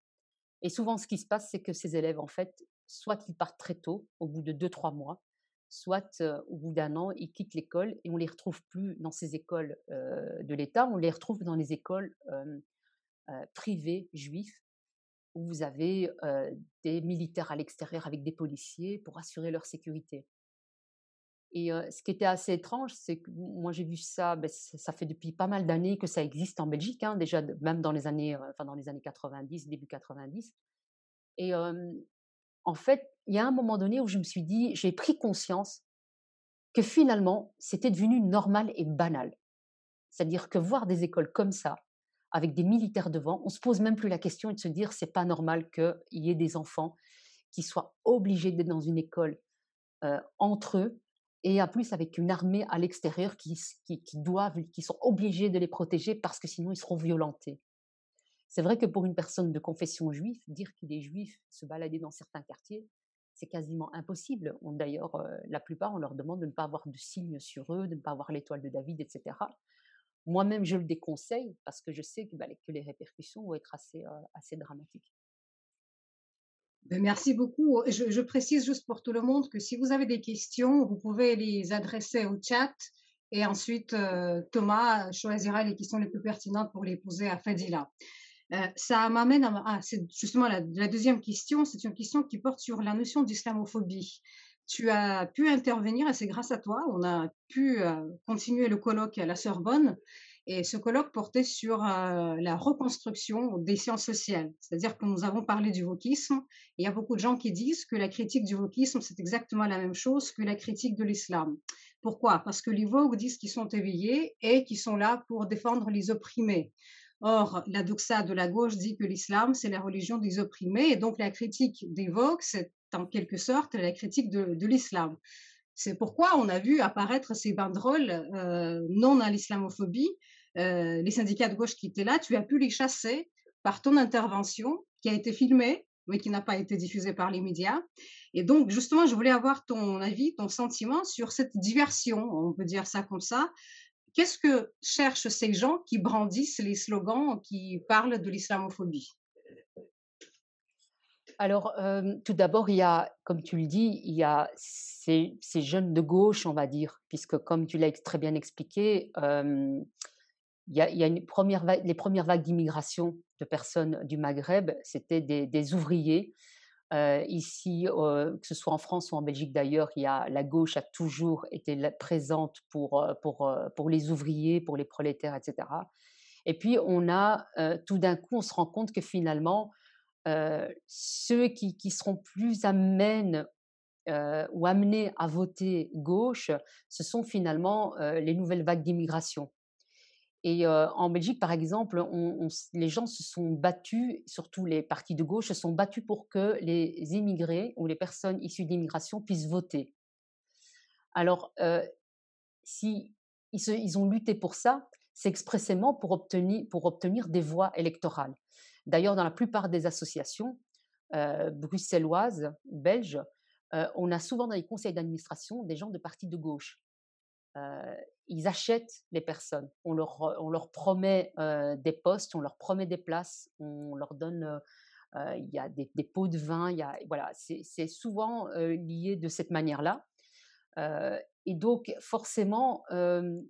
Et souvent, ce qui se passe, c'est que ces élèves, en fait, soit ils partent très tôt, au bout de deux, trois mois, soit au bout d'un an, ils quittent l'école et on ne les retrouve plus dans ces écoles de l'État, on les retrouve dans les écoles privées juives, où vous avez des militaires à l'extérieur avec des policiers pour assurer leur sécurité. Et ce qui était assez étrange, c'est que moi j'ai vu ça, ben, ça fait depuis pas mal d'années que ça existe en Belgique, hein, déjà même dans les années, enfin dans les années 90, début 90. Et en fait, il y a un moment donné où je me suis dit, j'ai pris conscience que finalement c'était devenu normal et banal. C'est-à-dire que voir des écoles comme ça, avec des militaires devant, on se pose même plus la question et de se dire c'est pas normal qu'il y ait des enfants qui soient obligés d'être dans une école entre eux et en plus avec une armée à l'extérieur qui, qui, doivent, qui sont obligés de les protéger parce que sinon ils seront violentés. C'est vrai que pour une personne de confession juive, dire qu'il est juif, se balader dans certains quartiers, c'est quasiment impossible. D'ailleurs, euh, la plupart, on leur demande de ne pas avoir de signes sur eux, de ne pas avoir l'étoile de David, etc. Moi-même, je le déconseille parce que je sais que, bah, les répercussions vont être assez, euh, assez dramatiques. Ben, merci beaucoup. Je, précise juste pour tout le monde que si vous avez des questions, vous pouvez les adresser au chat et ensuite euh, Thomas choisira les questions les plus pertinentes pour les poser à Fadila. Euh, ça m'amène à justement la, deuxième question. C'est une question qui porte sur la notion d'islamophobie. Tu as pu intervenir et c'est grâce à toi, on a pu euh, continuer le colloque à la Sorbonne. Et ce colloque portait sur euh, la reconstruction des sciences sociales. C'est-à-dire que nous avons parlé du wokisme. Et il y a beaucoup de gens qui disent que la critique du wokisme, c'est exactement la même chose que la critique de l'islam. Pourquoi Parce que les woke disent qu'ils sont éveillés et qu'ils sont là pour défendre les opprimés. Or, la doxa de la gauche dit que l'islam, c'est la religion des opprimés. Et donc, la critique des woke, c'est en quelque sorte la critique de, l'islam. C'est pourquoi on a vu apparaître ces banderoles euh, non à l'islamophobie, euh, les syndicats de gauche qui étaient là, tu as pu les chasser par ton intervention qui a été filmée, mais qui n'a pas été diffusée par les médias. Et donc, justement, je voulais avoir ton avis, ton sentiment sur cette diversion, on peut dire ça comme ça. Qu'est-ce que cherchent ces gens qui brandissent les slogans qui parlent de l'islamophobie alors, euh, tout d'abord, il y a, comme tu le dis, il y a ces, jeunes de gauche, on va dire, puisque comme tu l'as très bien expliqué, euh, il y a, les premières vagues d'immigration de personnes du Maghreb, c'était des, ouvriers. Euh, ici, euh, que ce soit en France ou en Belgique d'ailleurs, la gauche a toujours été présente pour, euh, pour, pour les ouvriers, pour les prolétaires, etc. Et puis, on a tout d'un coup, on se rend compte que finalement, ceux qui, qui, seront plus amènes ou amenés à voter gauche, ce sont finalement les nouvelles vagues d'immigration et en Belgique, par exemple, les gens se sont battus, surtout les partis de gauche, se sont battus pour que les immigrés ou les personnes issues d'immigration puissent voter. Alors, s'ils si ils, ont lutté pour ça, c'est expressément pour obtenir, pour obtenir des voix électorales. D'ailleurs, dans la plupart des associations bruxelloises, belges, on a souvent dans les conseils d'administration des gens de partis de gauche euh, ils achètent les personnes. On leur, on leur promet euh, des postes, on leur promet des places, on leur donne euh, il y a des, pots de vin, il voilà, c'est souvent lié de cette manière-là. et donc, forcément, il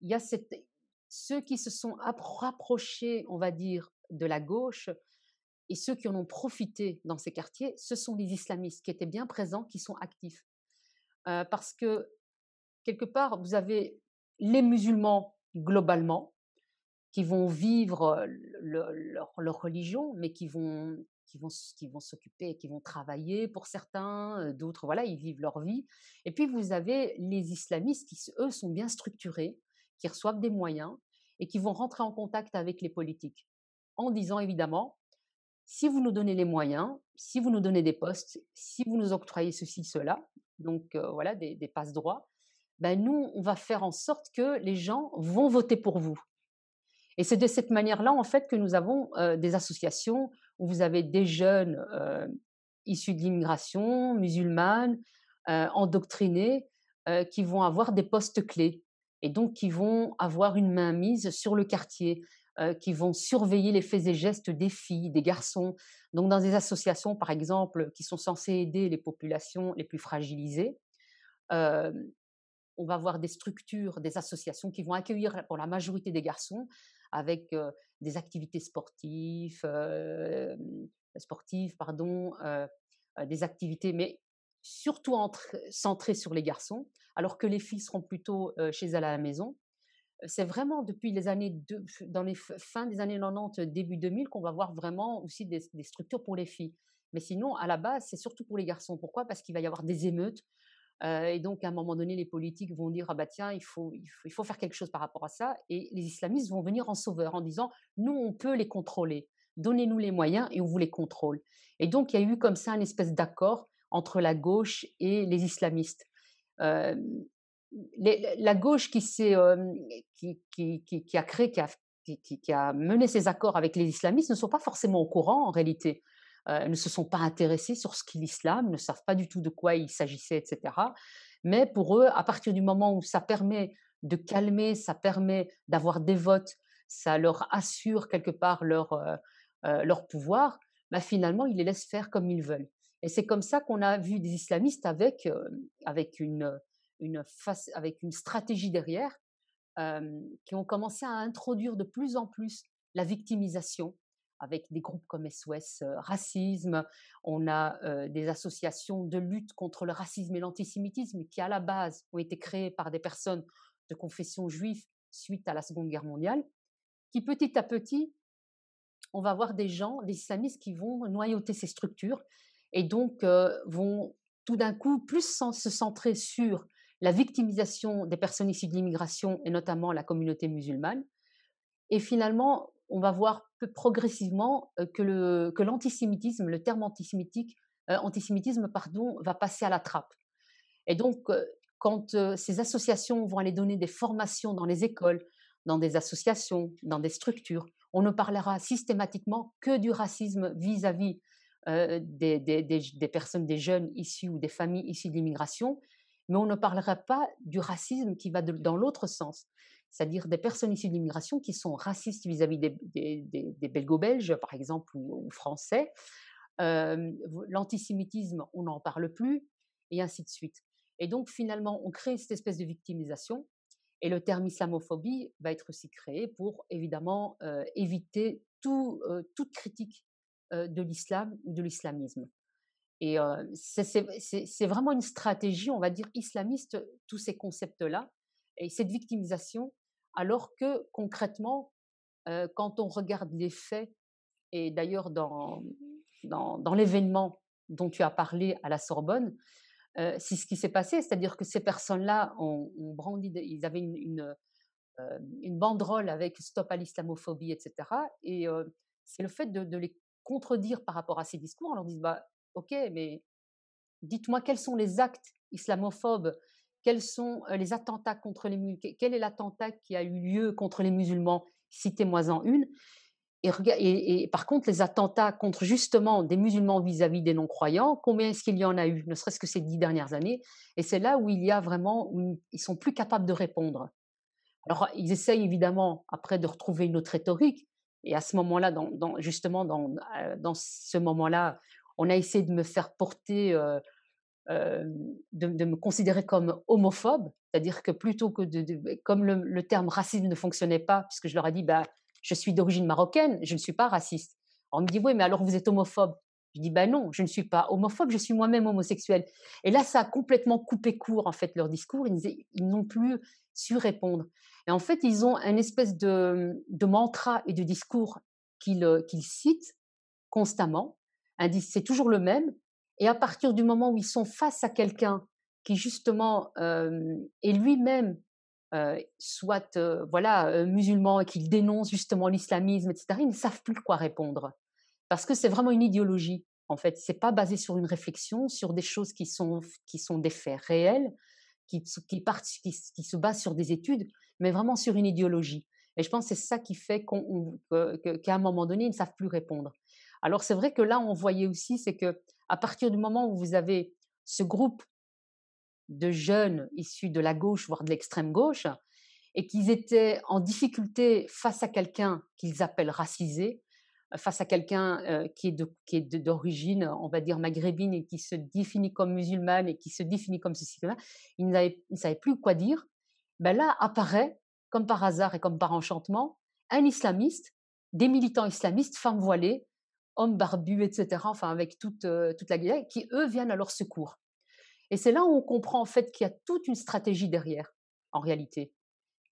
y a ceux qui se sont rapprochés, on va dire, de la gauche et ceux qui en ont profité dans ces quartiers, ce sont les islamistes qui étaient bien présents, qui sont actifs. parce que quelque part, vous avez les musulmans globalement qui vont vivre leur, religion, mais qui vont qui vont qui vont s'occuper, qui vont travailler pour certains, euh, d'autres voilà, ils vivent leur vie. Et puis vous avez les islamistes qui eux sont bien structurés, qui reçoivent des moyens et qui vont rentrer en contact avec les politiques en disant évidemment si vous nous donnez les moyens, si vous nous donnez des postes, si vous nous octroyez ceci, cela, donc euh, voilà, des, des passes droits, ben nous, on va faire en sorte que les gens vont voter pour vous. Et c'est de cette manière-là, en fait, que nous avons euh, des associations où vous avez des jeunes euh, issus de l'immigration, musulmanes, euh, endoctrinés, qui vont avoir des postes clés et donc qui vont avoir une main mise sur le quartier, qui vont surveiller les faits et gestes des filles, des garçons. Donc dans des associations, par exemple, qui sont censées aider les populations les plus fragilisées, on va avoir des structures, des associations qui vont accueillir pour la majorité des garçons avec des activités sportives, sportives pardon, des activités, mais surtout centrées sur les garçons, alors que les filles seront plutôt chez elles à la maison. C'est vraiment depuis les années dans les fins des années 90, début 2000, qu'on va avoir vraiment aussi des structures pour les filles. Mais sinon, à la base, c'est surtout pour les garçons. Pourquoi Parce qu'il va y avoir des émeutes, euh, et donc, à un moment donné, les politiques vont dire ah bah tiens, il faut, faire quelque chose par rapport à ça. Et les islamistes vont venir en sauveur en disant nous, on peut les contrôler. Donnez-nous les moyens et on vous les contrôle. Et donc, il y a eu comme ça une espèce d'accord entre la gauche et les islamistes. Euh, la gauche euh, qui, qui, a créé, qui, a mené ces accords avec les islamistes ne sont pas forcément au courant en réalité. Euh, ne se sont pas intéressés sur ce qu'est l'islam, ne savent pas du tout de quoi il s'agissait, etc. Mais pour eux, à partir du moment où ça permet de calmer, ça permet d'avoir des votes, ça leur assure quelque part leur, euh, euh, pouvoir, bah finalement, ils les laissent faire comme ils veulent. Et c'est comme ça qu'on a vu des islamistes avec, avec, avec une stratégie derrière, qui ont commencé à introduire de plus en plus la victimisation, avec des groupes comme SOS euh, Racisme, on a euh, des associations de lutte contre le racisme et l'antisémitisme qui à la base ont été créées par des personnes de confession juive suite à la Seconde Guerre mondiale, qui petit à petit, on va voir des gens, des islamistes qui vont noyauter ces structures et donc euh, vont tout d'un coup plus se centrer sur la victimisation des personnes issues de l'immigration et notamment la communauté musulmane, et finalement on va voir progressivement que, l'antisémitisme, le terme antisémitisme, pardon, va passer à la trappe. Et donc, quand ces associations vont aller donner des formations dans les écoles, dans des associations, dans des structures, on ne parlera systématiquement que du racisme vis-à-vis des, personnes, des jeunes issus ou des familles issues de l'immigration, mais on ne parlera pas du racisme qui va dans l'autre sens c'est-à-dire des personnes issues de l'immigration qui sont racistes vis-à-vis des, des, belgo-belges, par exemple, ou, français. L'antisémitisme, on n'en parle plus, et ainsi de suite. Et donc, finalement, on crée cette espèce de victimisation, et le terme islamophobie va être aussi créé pour, évidemment, euh, éviter euh, toute critique euh, de l'islam ou de l'islamisme. Et c'est vraiment une stratégie, on va dire, islamiste, tous ces concepts-là, et cette victimisation alors que concrètement, euh, quand on regarde les faits, et d'ailleurs dans, dans, l'événement dont tu as parlé à la Sorbonne, euh, c'est ce qui s'est passé, c'est-à-dire que ces personnes-là ont, brandi, ils avaient une, euh, une, banderole avec stop à l'islamophobie, etc. Et c'est le fait de, les contredire par rapport à ces discours. On leur dit, bah, ok, mais dites-moi quels sont les actes islamophobes quels sont les attentats contre les musulmans, quel est l'attentat qui a eu lieu contre les musulmans, citez-moi-en une. Et, et, par contre, les attentats contre justement des musulmans vis-à-vis des non-croyants, combien est-ce qu'il y en a eu, ne serait-ce que ces dix dernières années Et c'est là où il y a vraiment, où ils sont plus capables de répondre. Alors, ils essayent évidemment après de retrouver une autre rhétorique. Et à ce moment-là, dans, justement, dans, dans ce moment-là, on a essayé de me faire porter de, me considérer comme homophobe, c'est-à-dire que plutôt que de, comme le, terme racisme ne fonctionnait pas, puisque je leur ai dit, bah, je suis d'origine marocaine, je ne suis pas raciste. On me dit, oui, mais alors vous êtes homophobe. Je dis, bah non, je ne suis pas homophobe, je suis moi-même homosexuel. Et là, ça a complètement coupé court, en fait, leur discours. Ils, n'ont plus su répondre. Et en fait, ils ont une espèce de, mantra et de discours qu'ils citent constamment. C'est toujours le même et à partir du moment où ils sont face à quelqu'un qui justement euh, est lui-même euh, soit euh, voilà musulman et qu'il dénonce justement l'islamisme, etc., ils ne savent plus quoi répondre parce que c'est vraiment une idéologie. En fait, c'est pas basé sur une réflexion, sur des choses qui sont qui sont des faits réels, qui qui, se basent sur des études, mais vraiment sur une idéologie. Et je pense que c'est ça qui fait qu'à un moment donné, ils ne savent plus répondre. Alors c'est vrai que là, on voyait aussi, c'est que à partir du moment où vous avez ce groupe de jeunes issus de la gauche, voire de l'extrême gauche, et qu'ils étaient en difficulté face à quelqu'un qu'ils appellent racisé, euh, face à quelqu'un euh, qui est d'origine, on va dire, maghrébine et qui se définit comme musulmane et qui se définit comme ceci, là, ils ne savaient plus quoi dire, ben là apparaît, comme par hasard et comme par enchantement, un islamiste, des militants islamistes, femmes voilées, hommes barbus, etc., enfin avec toute, euh, toute la guerre, qui eux viennent à leur secours. Et c'est là où on comprend en fait qu'il y a toute une stratégie derrière, en réalité.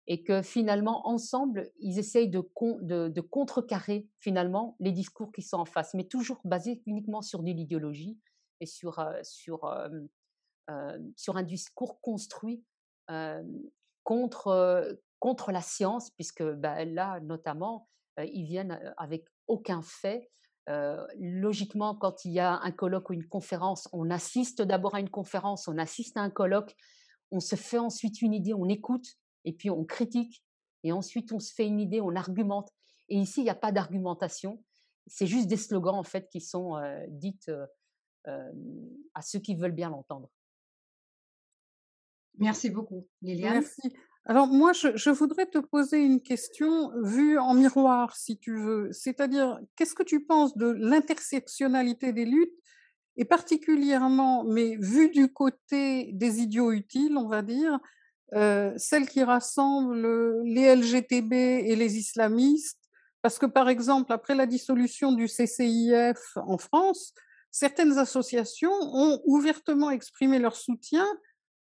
Et que finalement, ensemble, ils essayent de, de, contrecarrer finalement les discours qui sont en face, mais toujours basés uniquement sur de l'idéologie et sur, euh, sur, euh, sur un discours construit contre, contre la science, puisque bah, là, notamment, ils viennent avec aucun fait euh, logiquement, quand il y a un colloque ou une conférence, on assiste d'abord à une conférence, on assiste à un colloque, on se fait ensuite une idée, on écoute, et puis on critique, et ensuite on se fait une idée, on argumente. Et ici, il n'y a pas d'argumentation, c'est juste des slogans en fait qui sont euh, dites euh, à ceux qui veulent bien l'entendre. Merci beaucoup, Liliane. Alors moi, je, voudrais te poser une question vue en miroir, si tu veux. C'est-à-dire, qu'est-ce que tu penses de l'intersectionnalité des luttes, et particulièrement, mais vue du côté des idiots utiles, on va dire, euh, celles qui rassemblent les LGTB et les islamistes, parce que par exemple, après la dissolution du CCIF en France, certaines associations ont ouvertement exprimé leur soutien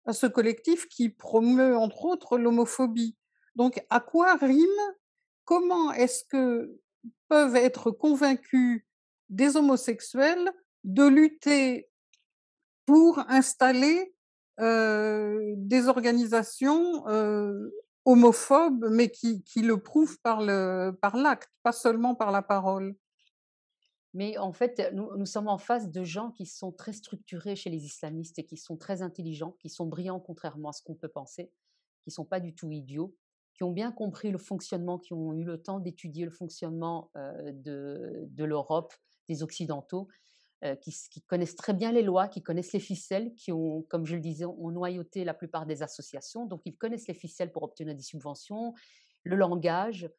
à ce collectif qui promeut entre autres l'homophobie. Donc à quoi rime Comment est-ce que peuvent être convaincus des homosexuels de lutter pour installer euh, des organisations euh, homophobes, mais qui, le prouvent par l'acte, par pas seulement par la parole mais en fait, nous, sommes en face de gens qui sont très structurés chez les islamistes et qui sont très intelligents, qui sont brillants contrairement à ce qu'on peut penser, qui sont pas du tout idiots, qui ont bien compris le fonctionnement, qui ont eu le temps d'étudier le fonctionnement de, l'Europe, des Occidentaux, qui, connaissent très bien les lois, qui connaissent les ficelles, qui ont, comme je le disais, ont noyauté la plupart des associations. Donc ils connaissent les ficelles pour obtenir des subventions, le langage,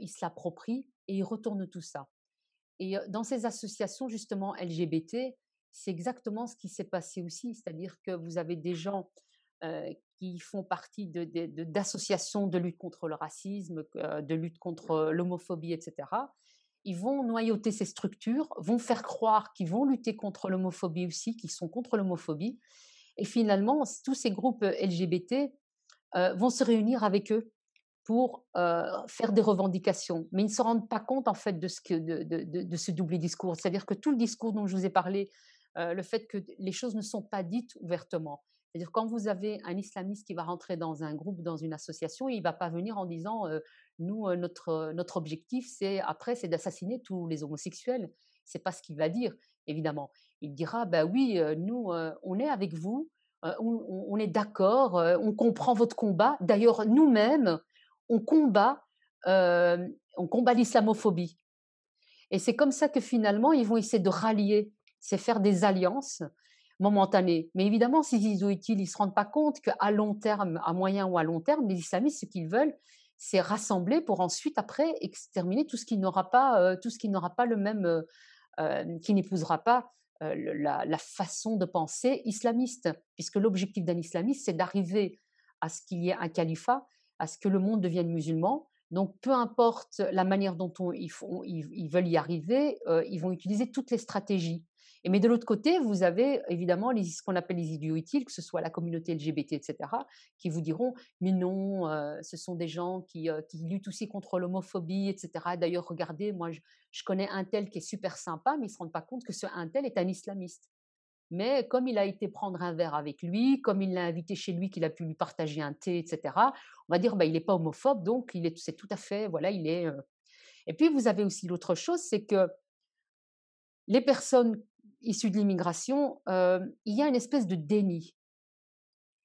ils s'approprient et ils retournent tout ça. Et dans ces associations justement LGBT, c'est exactement ce qui s'est passé aussi, c'est-à-dire que vous avez des gens qui font partie d'associations de, lutte contre le racisme, de lutte contre l'homophobie, etc. Ils vont noyauter ces structures, vont faire croire qu'ils vont lutter contre l'homophobie aussi, qu'ils sont contre l'homophobie. Et finalement, tous ces groupes LGBT vont se réunir avec eux pour euh, faire des revendications. Mais ils ne se rendent pas compte, en fait, de ce, que, de, de, ce double discours. C'est-à-dire que tout le discours dont je vous ai parlé, euh, le fait que les choses ne sont pas dites ouvertement. C'est-à-dire quand vous avez un islamiste qui va rentrer dans un groupe, dans une association, il ne va pas venir en disant euh, nous notre notre objectif c'est après c'est d'assassiner tous les homosexuels. C'est pas ce qu'il va dire évidemment. Il dira bah oui nous on est avec vous, on, on, est d'accord, on comprend votre combat. D'ailleurs nous-mêmes on combat, on combat l'islamophobie. Et c'est comme ça que finalement, ils vont essayer de rallier, c'est faire des alliances momentanées. Mais évidemment, s'ils sont utiles, ils se rendent pas compte qu'à long terme, à moyen ou à long terme, les islamistes, ce qu'ils veulent, c'est rassembler pour ensuite, après, exterminer tout ce qui n'aura pas, tout ce qui n'aura pas le même, qui n'épousera pas la, façon de penser islamiste, puisque l'objectif d'un islamiste, c'est d'arriver à ce qu'il y ait un califat à ce que le monde devienne musulman. Donc, peu importe la manière dont ils, ils, veulent y arriver, euh, ils vont utiliser toutes les stratégies. Et mais de l'autre côté, vous avez évidemment ce qu'on appelle les idiots utiles, que ce soit la communauté LGBT, etc., qui vous diront mais non, euh, ce sont des gens qui, euh, luttent aussi contre l'homophobie, etc. D'ailleurs, regardez, moi, je, connais un tel qui est super sympa, mais ils ne se rendent pas compte que ce un tel est un islamiste mais comme il a été prendre un verre avec lui, comme il l'a invité chez lui, qu'il a pu lui partager un thé, etc., on va dire, qu'il bah, il n'est pas homophobe, donc il est, c'est tout à fait, voilà, il est. Euh. Et puis vous avez aussi l'autre chose, c'est que les personnes issues de l'immigration, euh, il y a une espèce de déni.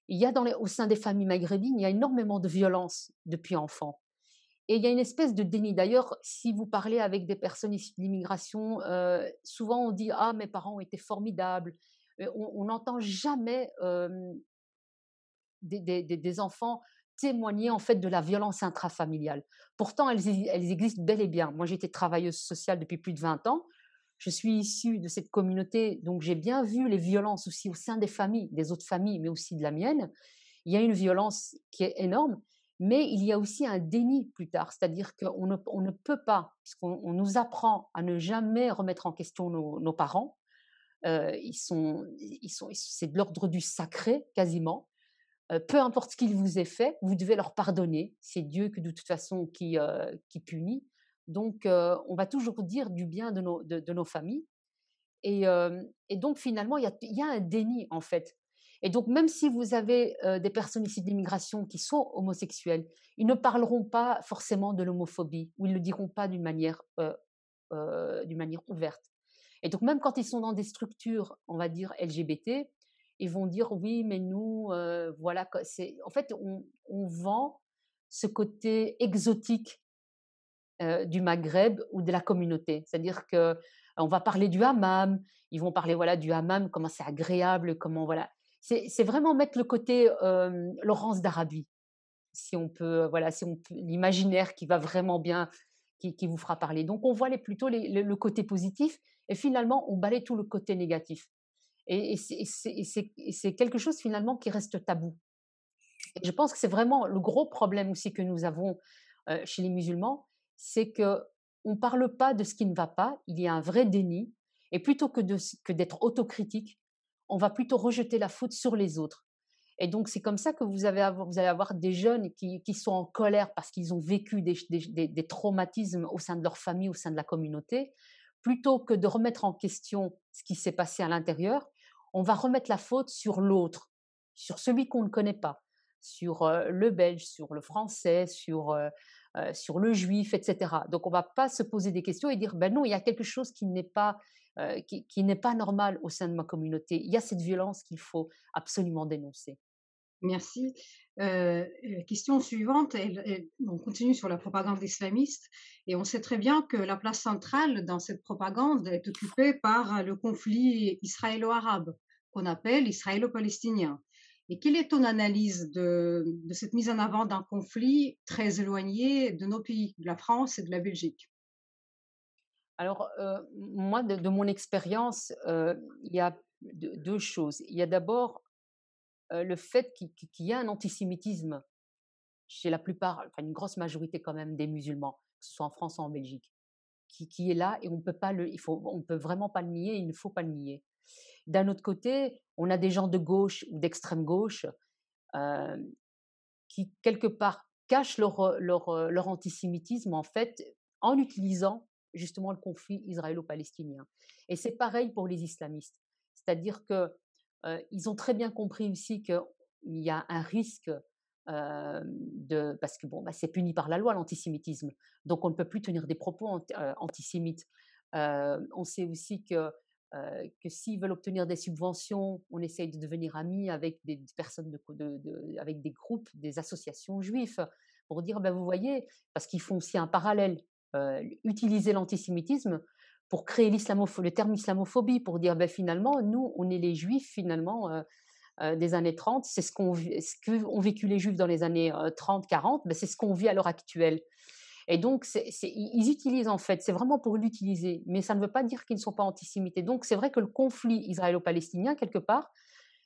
Il y a dans au sein des familles maghrébines, il y a énormément de violence depuis enfant. Et il y a une espèce de déni. D'ailleurs, si vous parlez avec des personnes issues l'immigration, euh, souvent on dit Ah, mes parents ont été formidables. on n'entend jamais des, enfants témoigner en fait de la violence intrafamiliale. Pourtant, elles, elles existent bel et bien. Moi, j'étais travailleuse sociale depuis plus de 20 ans. Je suis issue de cette communauté, donc j'ai bien vu les violences aussi au sein des familles, des autres familles, mais aussi de la mienne. Il y a une violence qui est énorme mais il y a aussi un déni plus tard, c'est-à-dire qu'on ne, on ne, peut pas, puisqu'on nous apprend à ne jamais remettre en question nos, parents, euh, ils sont, ils sont, c'est de l'ordre du sacré quasiment. Euh, peu importe ce qu'il vous ait fait, vous devez leur pardonner. C'est Dieu que de toute façon qui, euh, qui punit. Donc, on va toujours dire du bien de nos, de, nos familles. Et, donc, finalement, il y a, un déni, en fait. Et donc, même si vous avez euh, des personnes ici de l'immigration qui sont homosexuelles, ils ne parleront pas forcément de l'homophobie ou ils ne le diront pas d'une manière, euh, euh, d'une manière ouverte. Et donc, même quand ils sont dans des structures, on va dire LGBT, ils vont dire oui, mais nous, voilà, c'est. En fait, on, on, vend ce côté exotique du Maghreb ou de la communauté. C'est-à-dire que on va parler du hammam, ils vont parler voilà du hammam, comment c'est agréable, comment voilà c'est vraiment mettre le côté Laurence d'Arabie, si on peut, voilà, si on l'imaginaire qui va vraiment bien, qui, vous fera parler. Donc on voit les, plutôt le, côté positif et finalement on balaye tout le côté négatif. Et, c'est quelque chose finalement qui reste tabou. je pense que c'est vraiment le gros problème aussi que nous avons chez les musulmans, c'est que on ne parle pas de ce qui ne va pas, il y a un vrai déni, et plutôt que d'être autocritique, on va plutôt rejeter la faute sur les autres. Et donc, c'est comme ça que vous, allez avoir des jeunes qui, sont en colère parce qu'ils ont vécu des, traumatismes au sein de leur famille, au sein de la communauté. Plutôt que de remettre en question ce qui s'est passé à l'intérieur, on va remettre la faute sur l'autre, sur celui qu'on ne connaît pas, sur euh, le belge, sur le français, sur, euh, euh, sur le juif, etc. Donc, on ne va pas se poser des questions et dire, ben non, il y a quelque chose qui n'est pas, euh, qui, n'est pas normal au sein de ma communauté. Il y a cette violence qu'il faut absolument dénoncer. Merci. Euh, euh question suivante, on continue sur la propagande islamiste et on sait très bien que la place centrale dans cette propagande est occupée par le conflit israélo-arabe qu'on appelle israélo-palestinien. Et quelle est ton analyse de cette mise en avant d'un conflit très éloigné de nos pays, de la France et de la Belgique alors, euh, moi, de, mon expérience, euh, il y a deux choses. Il y a d'abord euh, le fait qu'il y a un antisémitisme chez la plupart, enfin une grosse majorité quand même des musulmans, que ce soit en France ou en Belgique, qui, est là et on peut pas le, il faut, on peut vraiment pas le nier, il ne faut pas le nier. D'un autre côté, on a des gens de gauche ou d'extrême gauche qui quelque part cachent leur, leur antisémitisme en fait en utilisant justement le conflit israélo-palestinien. Et c'est pareil pour les islamistes. C'est-à-dire que euh, ils ont très bien compris aussi qu'il y a un risque euh, de parce que bon, bah, c'est puni par la loi l'antisémitisme, donc on ne peut plus tenir des propos euh, antisémites. on sait aussi que que s'ils veulent obtenir des subventions, on essaye de devenir amis avec des, personnes, de, avec des groupes, des associations juives, pour dire, bah, vous voyez, parce qu'ils font aussi un parallèle euh, utiliser l'antisémitisme pour créer le terme islamophobie, pour dire ben, finalement, nous, on est les juifs, finalement, euh, euh, des années 30, c'est ce qu'ont ce que vécu les juifs dans les années 30, 40, mais c'est ce qu'on vit à l'heure actuelle. Et donc, ils utilisent en fait, c'est vraiment pour l'utiliser, mais ça ne veut pas dire qu'ils ne sont pas antisémites. Et donc, c'est vrai que le conflit israélo-palestinien, quelque part,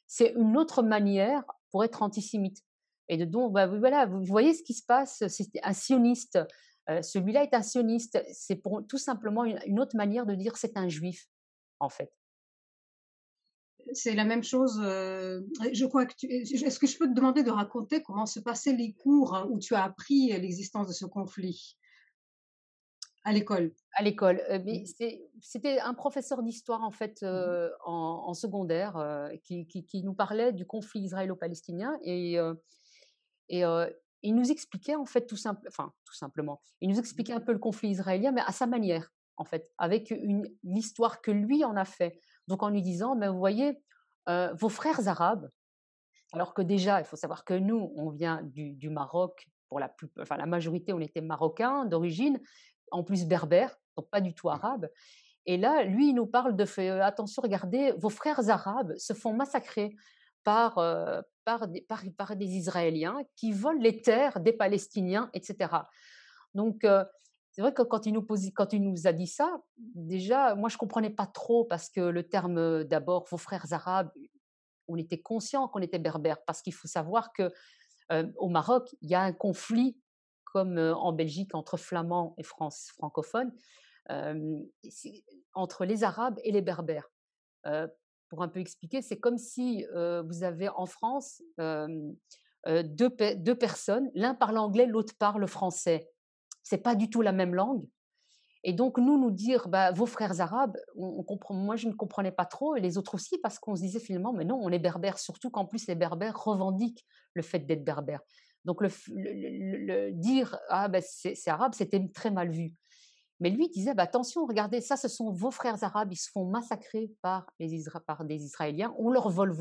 c'est une autre manière pour être antisémite. Et de, donc, ben, voilà, vous voyez ce qui se passe, c'est un sioniste celui-là est un sioniste. C'est tout simplement une, autre manière de dire c'est un juif, en fait. C'est la même chose. je crois que est-ce que je peux te demander de raconter comment se passaient les cours hein, où tu as appris l'existence de ce conflit à l'école À l'école. Mmh. C'était un professeur d'histoire, en fait, mmh en, secondaire, qui, nous parlait du conflit israélo-palestinien. Et, et il nous expliquait en fait tout simple, enfin tout simplement, il nous mmh. expliquait un peu le conflit israélien, mais à sa manière en fait, avec une l'histoire que lui en a fait. Donc en lui disant, mais «Ben, vous voyez, euh, vos frères arabes, alors que déjà, il faut savoir que nous, on vient du, Maroc, pour la, plus, la majorité, on était marocains d'origine, en plus berbères, donc pas du tout mmh. arabes. Et là, lui, il nous parle de euh, attention, regardez, vos frères arabes se font massacrer par, euh, par des, par, par des Israéliens qui volent les terres des Palestiniens, etc. Donc, euh, c'est vrai que quand il, nous quand il nous a dit ça, déjà, moi, je ne comprenais pas trop parce que le terme, euh, d'abord, vos frères arabes, on était conscient qu'on était berbères parce qu'il faut savoir que euh, au Maroc, il y a un conflit comme en Belgique entre flamands et France, francophones, entre les Arabes et les Berbères pour un peu expliquer, c'est comme si vous avez en France deux, personnes, l'un parle anglais, l'autre parle français. C'est pas du tout la même langue. Et donc nous, nous dire, bah, vos frères arabes, on, comprend, moi je ne comprenais pas trop, et les autres aussi, parce qu'on se disait finalement, mais non, on est berbères, surtout qu'en plus les berbères revendiquent le fait d'être berbères. Donc le, dire, ah bah, c'est arabe, c'était très mal vu. Mais lui disait, bah, attention, regardez, ça, ce sont vos frères arabes, ils se font massacrer par, les Isra par des Israéliens, on leur, vole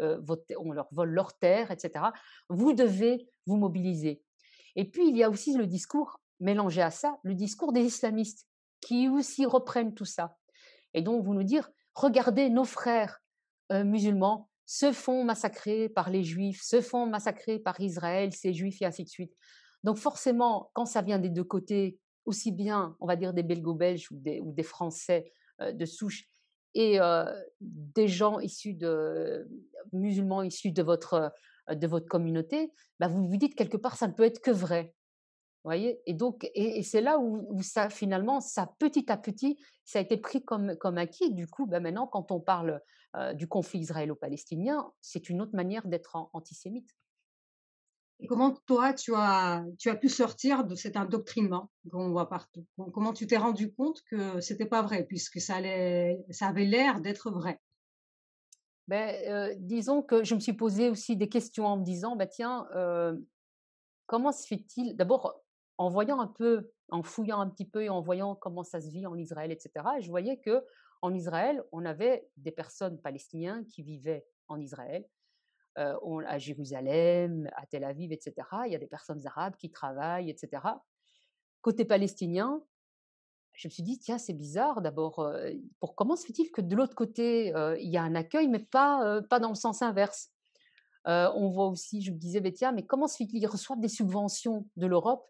euh, on leur vole leurs terres, etc. Vous devez vous mobiliser. Et puis, il y a aussi le discours, mélangé à ça, le discours des islamistes, qui aussi reprennent tout ça. Et donc, vous nous dire, regardez, nos frères euh, musulmans se font massacrer par les juifs, se font massacrer par Israël, ces juifs, et ainsi de suite. Donc forcément, quand ça vient des deux côtés, aussi bien, on va dire, des Belgo-Belges ou des, Français de souche et des gens issus de musulmans issus de votre de votre communauté, bah, vous vous dites quelque part ça ne peut être que vrai, voyez. Et donc et, c'est là où, ça finalement ça petit à petit ça a été pris comme comme acquis. Du coup, bah, maintenant quand on parle du conflit israélo-palestinien, c'est une autre manière d'être antisémite comment toi, tu as, pu sortir de cet indoctrinement qu'on voit partout Comment tu t'es rendu compte que c'était pas vrai, puisque ça, allait, avait l'air d'être vrai ben, euh, Disons que je me suis posé aussi des questions en me disant, ben, tiens, euh, comment se fait-il D'abord, en voyant un peu, en fouillant un petit peu et en voyant comment ça se vit en Israël, etc., je voyais que en Israël, on avait des personnes palestiniennes qui vivaient en Israël, euh, à Jérusalem, à Tel Aviv, etc. Il y a des personnes arabes qui travaillent, etc. Côté palestinien, je me suis dit, tiens, c'est bizarre. D'abord, euh, comment se fait-il que de l'autre côté, euh, il y a un accueil, mais pas, pas dans le sens inverse On voit aussi, je me disais, mais tiens, mais comment se fait-il qu'ils reçoivent des subventions de l'Europe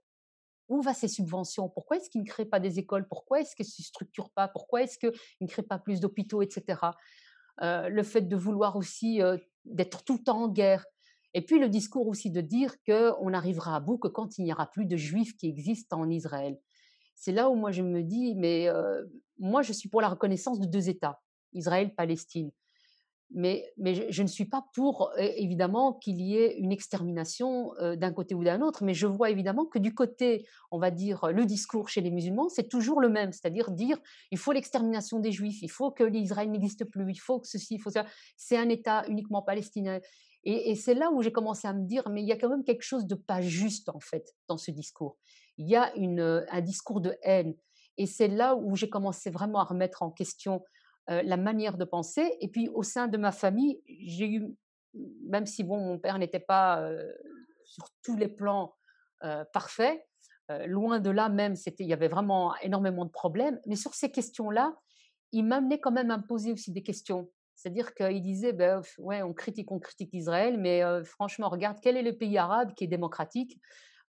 où va ces subventions Pourquoi est-ce qu'ils ne créent pas des écoles Pourquoi est-ce qu'ils ne se structurent pas Pourquoi est-ce qu'ils ne créent pas plus d'hôpitaux, etc. Euh, le fait de vouloir aussi euh, d'être tout le temps en guerre. Et puis le discours aussi de dire qu'on arrivera à bout que quand il n'y aura plus de juifs qui existent en Israël. C'est là où moi je me dis, mais euh, moi je suis pour la reconnaissance de deux États, Israël-Palestine mais, mais je, ne suis pas pour, évidemment, qu'il y ait une extermination d'un côté ou d'un autre, mais je vois évidemment que du côté, on va dire, le discours chez les musulmans, c'est toujours le même, c'est-à-dire dire il faut l'extermination des juifs, il faut que l'Israël n'existe plus, il faut que ceci, il faut ça. c'est un État uniquement palestinien. Et, c'est là où j'ai commencé à me dire, mais il y a quand même quelque chose de pas juste, en fait, dans ce discours. Il y a un discours de haine. Et c'est là où j'ai commencé vraiment à remettre en question euh, la manière de penser. Et puis au sein de ma famille, j'ai eu, même si bon, mon père n'était pas euh, sur tous les plans euh, parfait, loin de là même, c'était il y avait vraiment énormément de problèmes. Mais sur ces questions-là, il m'amenait quand même à me poser aussi des questions. C'est-à-dire qu'il disait, ben, ouais, on critique, on critique Israël, mais franchement, regarde, quel est le pays arabe qui est démocratique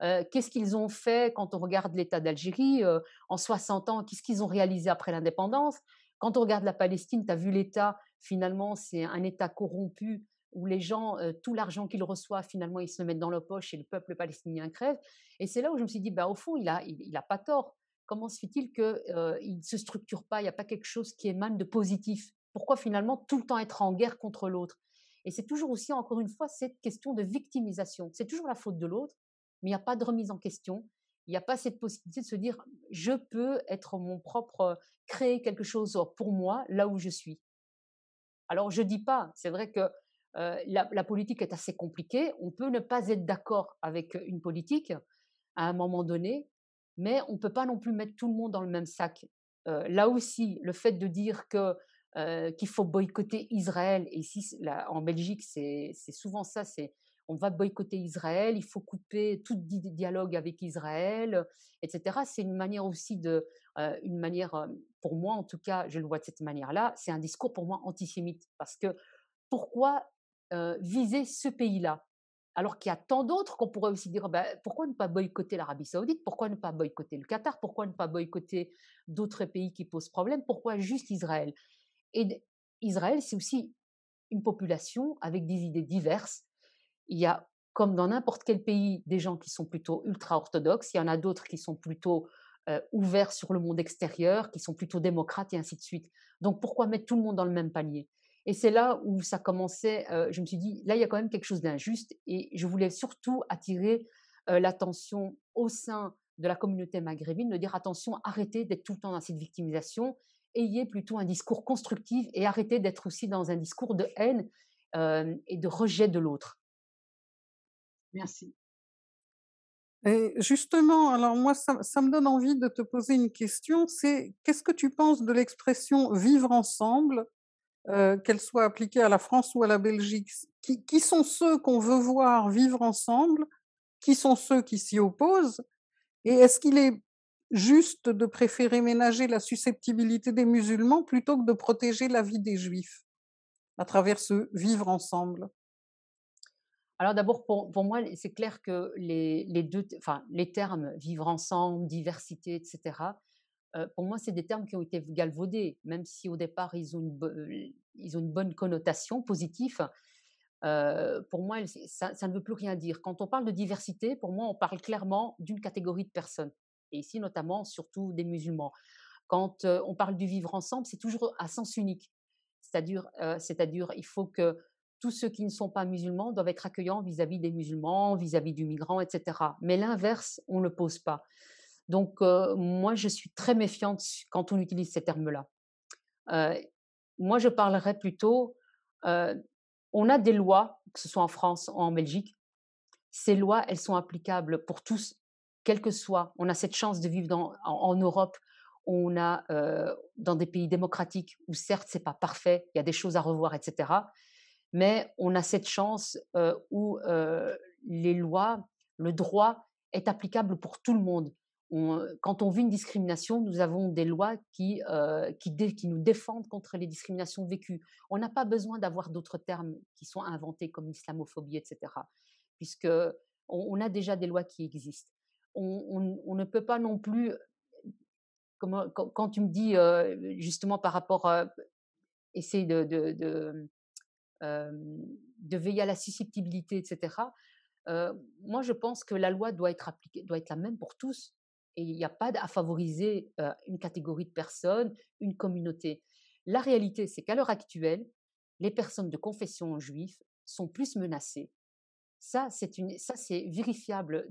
qu'est-ce qu'ils ont fait quand on regarde l'État d'Algérie en 60 ans Qu'est-ce qu'ils ont réalisé après l'indépendance quand on regarde la Palestine, tu as vu l'État, finalement, c'est un État corrompu où les gens, euh, tout l'argent qu'ils reçoivent, finalement, ils se mettent dans leur poche et le peuple palestinien crève. Et c'est là où je me suis dit, bah, au fond, il n'a il, a pas tort. Comment se fait-il qu'il euh, il ne se structure pas Il n'y a pas quelque chose qui émane de positif Pourquoi finalement tout le temps être en guerre contre l'autre Et c'est toujours aussi, encore une fois, cette question de victimisation. C'est toujours la faute de l'autre, mais il n'y a pas de remise en question il n'y a pas cette possibilité de se dire je peux être mon propre, créer quelque chose pour moi là où je suis. Alors je dis pas, c'est vrai que euh, la, politique est assez compliquée, on peut ne pas être d'accord avec une politique à un moment donné, mais on ne peut pas non plus mettre tout le monde dans le même sac. Euh, là aussi, le fait de dire que euh, qu'il faut boycotter Israël, et ici en Belgique c'est souvent ça, c'est on va boycotter Israël, il faut couper tout dialogue avec Israël, etc. C'est une manière aussi de, euh, une manière, euh, pour moi en tout cas, je le vois de cette manière-là, c'est un discours pour moi antisémite. Parce que pourquoi euh, viser ce pays-là alors qu'il y a tant d'autres qu'on pourrait aussi dire ben, pourquoi ne pas boycotter l'Arabie Saoudite, pourquoi ne pas boycotter le Qatar, pourquoi ne pas boycotter d'autres pays qui posent problème, pourquoi juste Israël Et Israël, c'est aussi une population avec des idées diverses, il y a, comme dans n'importe quel pays, des gens qui sont plutôt ultra-orthodoxes, il y en a d'autres qui sont plutôt ouverts sur le monde extérieur, qui sont plutôt démocrates et ainsi de suite. Donc pourquoi mettre tout le monde dans le même panier Et c'est là où ça commençait, je me suis dit, là il y a quand même quelque chose d'injuste et je voulais surtout attirer l'attention au sein de la communauté maghrébine, de dire attention, arrêtez d'être tout le temps dans cette victimisation, ayez plutôt un discours constructif et arrêtez d'être aussi dans un discours de haine et de rejet de l'autre. Merci. Et justement, alors moi, ça, me donne envie de te poser une question, c'est qu'est-ce que tu penses de l'expression vivre ensemble, euh, qu'elle soit appliquée à la France ou à la Belgique qui sont ceux qu'on veut voir vivre ensemble Qui sont ceux qui s'y opposent Et est-ce qu'il est juste de préférer ménager la susceptibilité des musulmans plutôt que de protéger la vie des juifs à travers ce vivre ensemble alors d'abord, pour, moi, c'est clair que les, les, deux, enfin, les termes vivre ensemble, diversité, etc., euh, pour moi, c'est des termes qui ont été galvaudés, même si au départ, ils ont une, ils ont une bonne connotation positive. Euh, pour moi, ça, ne veut plus rien dire. Quand on parle de diversité, pour moi, on parle clairement d'une catégorie de personnes, et ici notamment, surtout des musulmans. Quand euh, on parle du vivre ensemble, c'est toujours à sens unique. C'est-à-dire, c'est-à-dire il faut que tous ceux qui ne sont pas musulmans doivent être accueillants vis-à-vis des musulmans, vis-à-vis du migrant, etc. Mais l'inverse, on ne le pose pas. Donc, euh, moi, je suis très méfiante quand on utilise ces termes-là. Euh, moi, je parlerais plutôt, euh, on a des lois, que ce soit en France ou en Belgique, ces lois, elles sont applicables pour tous, quel que soit. On a cette chance de vivre en, Europe, on a dans des pays démocratiques où certes, c'est pas parfait, il y a des choses à revoir, etc mais on a cette chance euh, où euh, les lois, le droit est applicable pour tout le monde. On, euh, quand on vit une discrimination, nous avons des lois qui, qui, qui, nous défendent contre les discriminations vécues. On n'a pas besoin d'avoir d'autres termes qui sont inventés comme l'islamophobie, etc., puisque on, a déjà des lois qui existent. On, ne peut pas non plus, quand, tu me dis justement par rapport à essayer de, de veiller à la susceptibilité, etc. moi, je pense que la loi doit être appliquée, doit être la même pour tous. Et il n'y a pas à favoriser une catégorie de personnes, une communauté. La réalité, c'est qu'à l'heure actuelle, les personnes de confession juive sont plus menacées. Ça, c'est vérifiable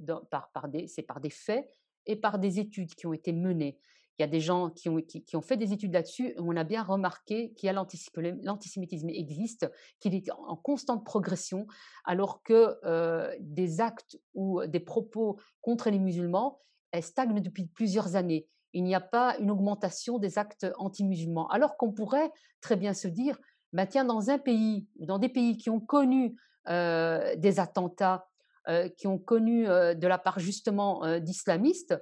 c'est par des faits et par des études qui ont été menées. Il y a des gens qui ont, fait des études là-dessus. On a bien remarqué qu'il l'antisémitisme existe, qu'il est en constante progression, alors que euh, des actes ou des propos contre les musulmans stagnent depuis plusieurs années. Il n'y a pas une augmentation des actes anti-musulmans, alors qu'on pourrait très bien se dire, bah tiens, dans un pays, dans des pays qui ont connu euh, des attentats euh, qui ont connu de la part justement d'islamistes,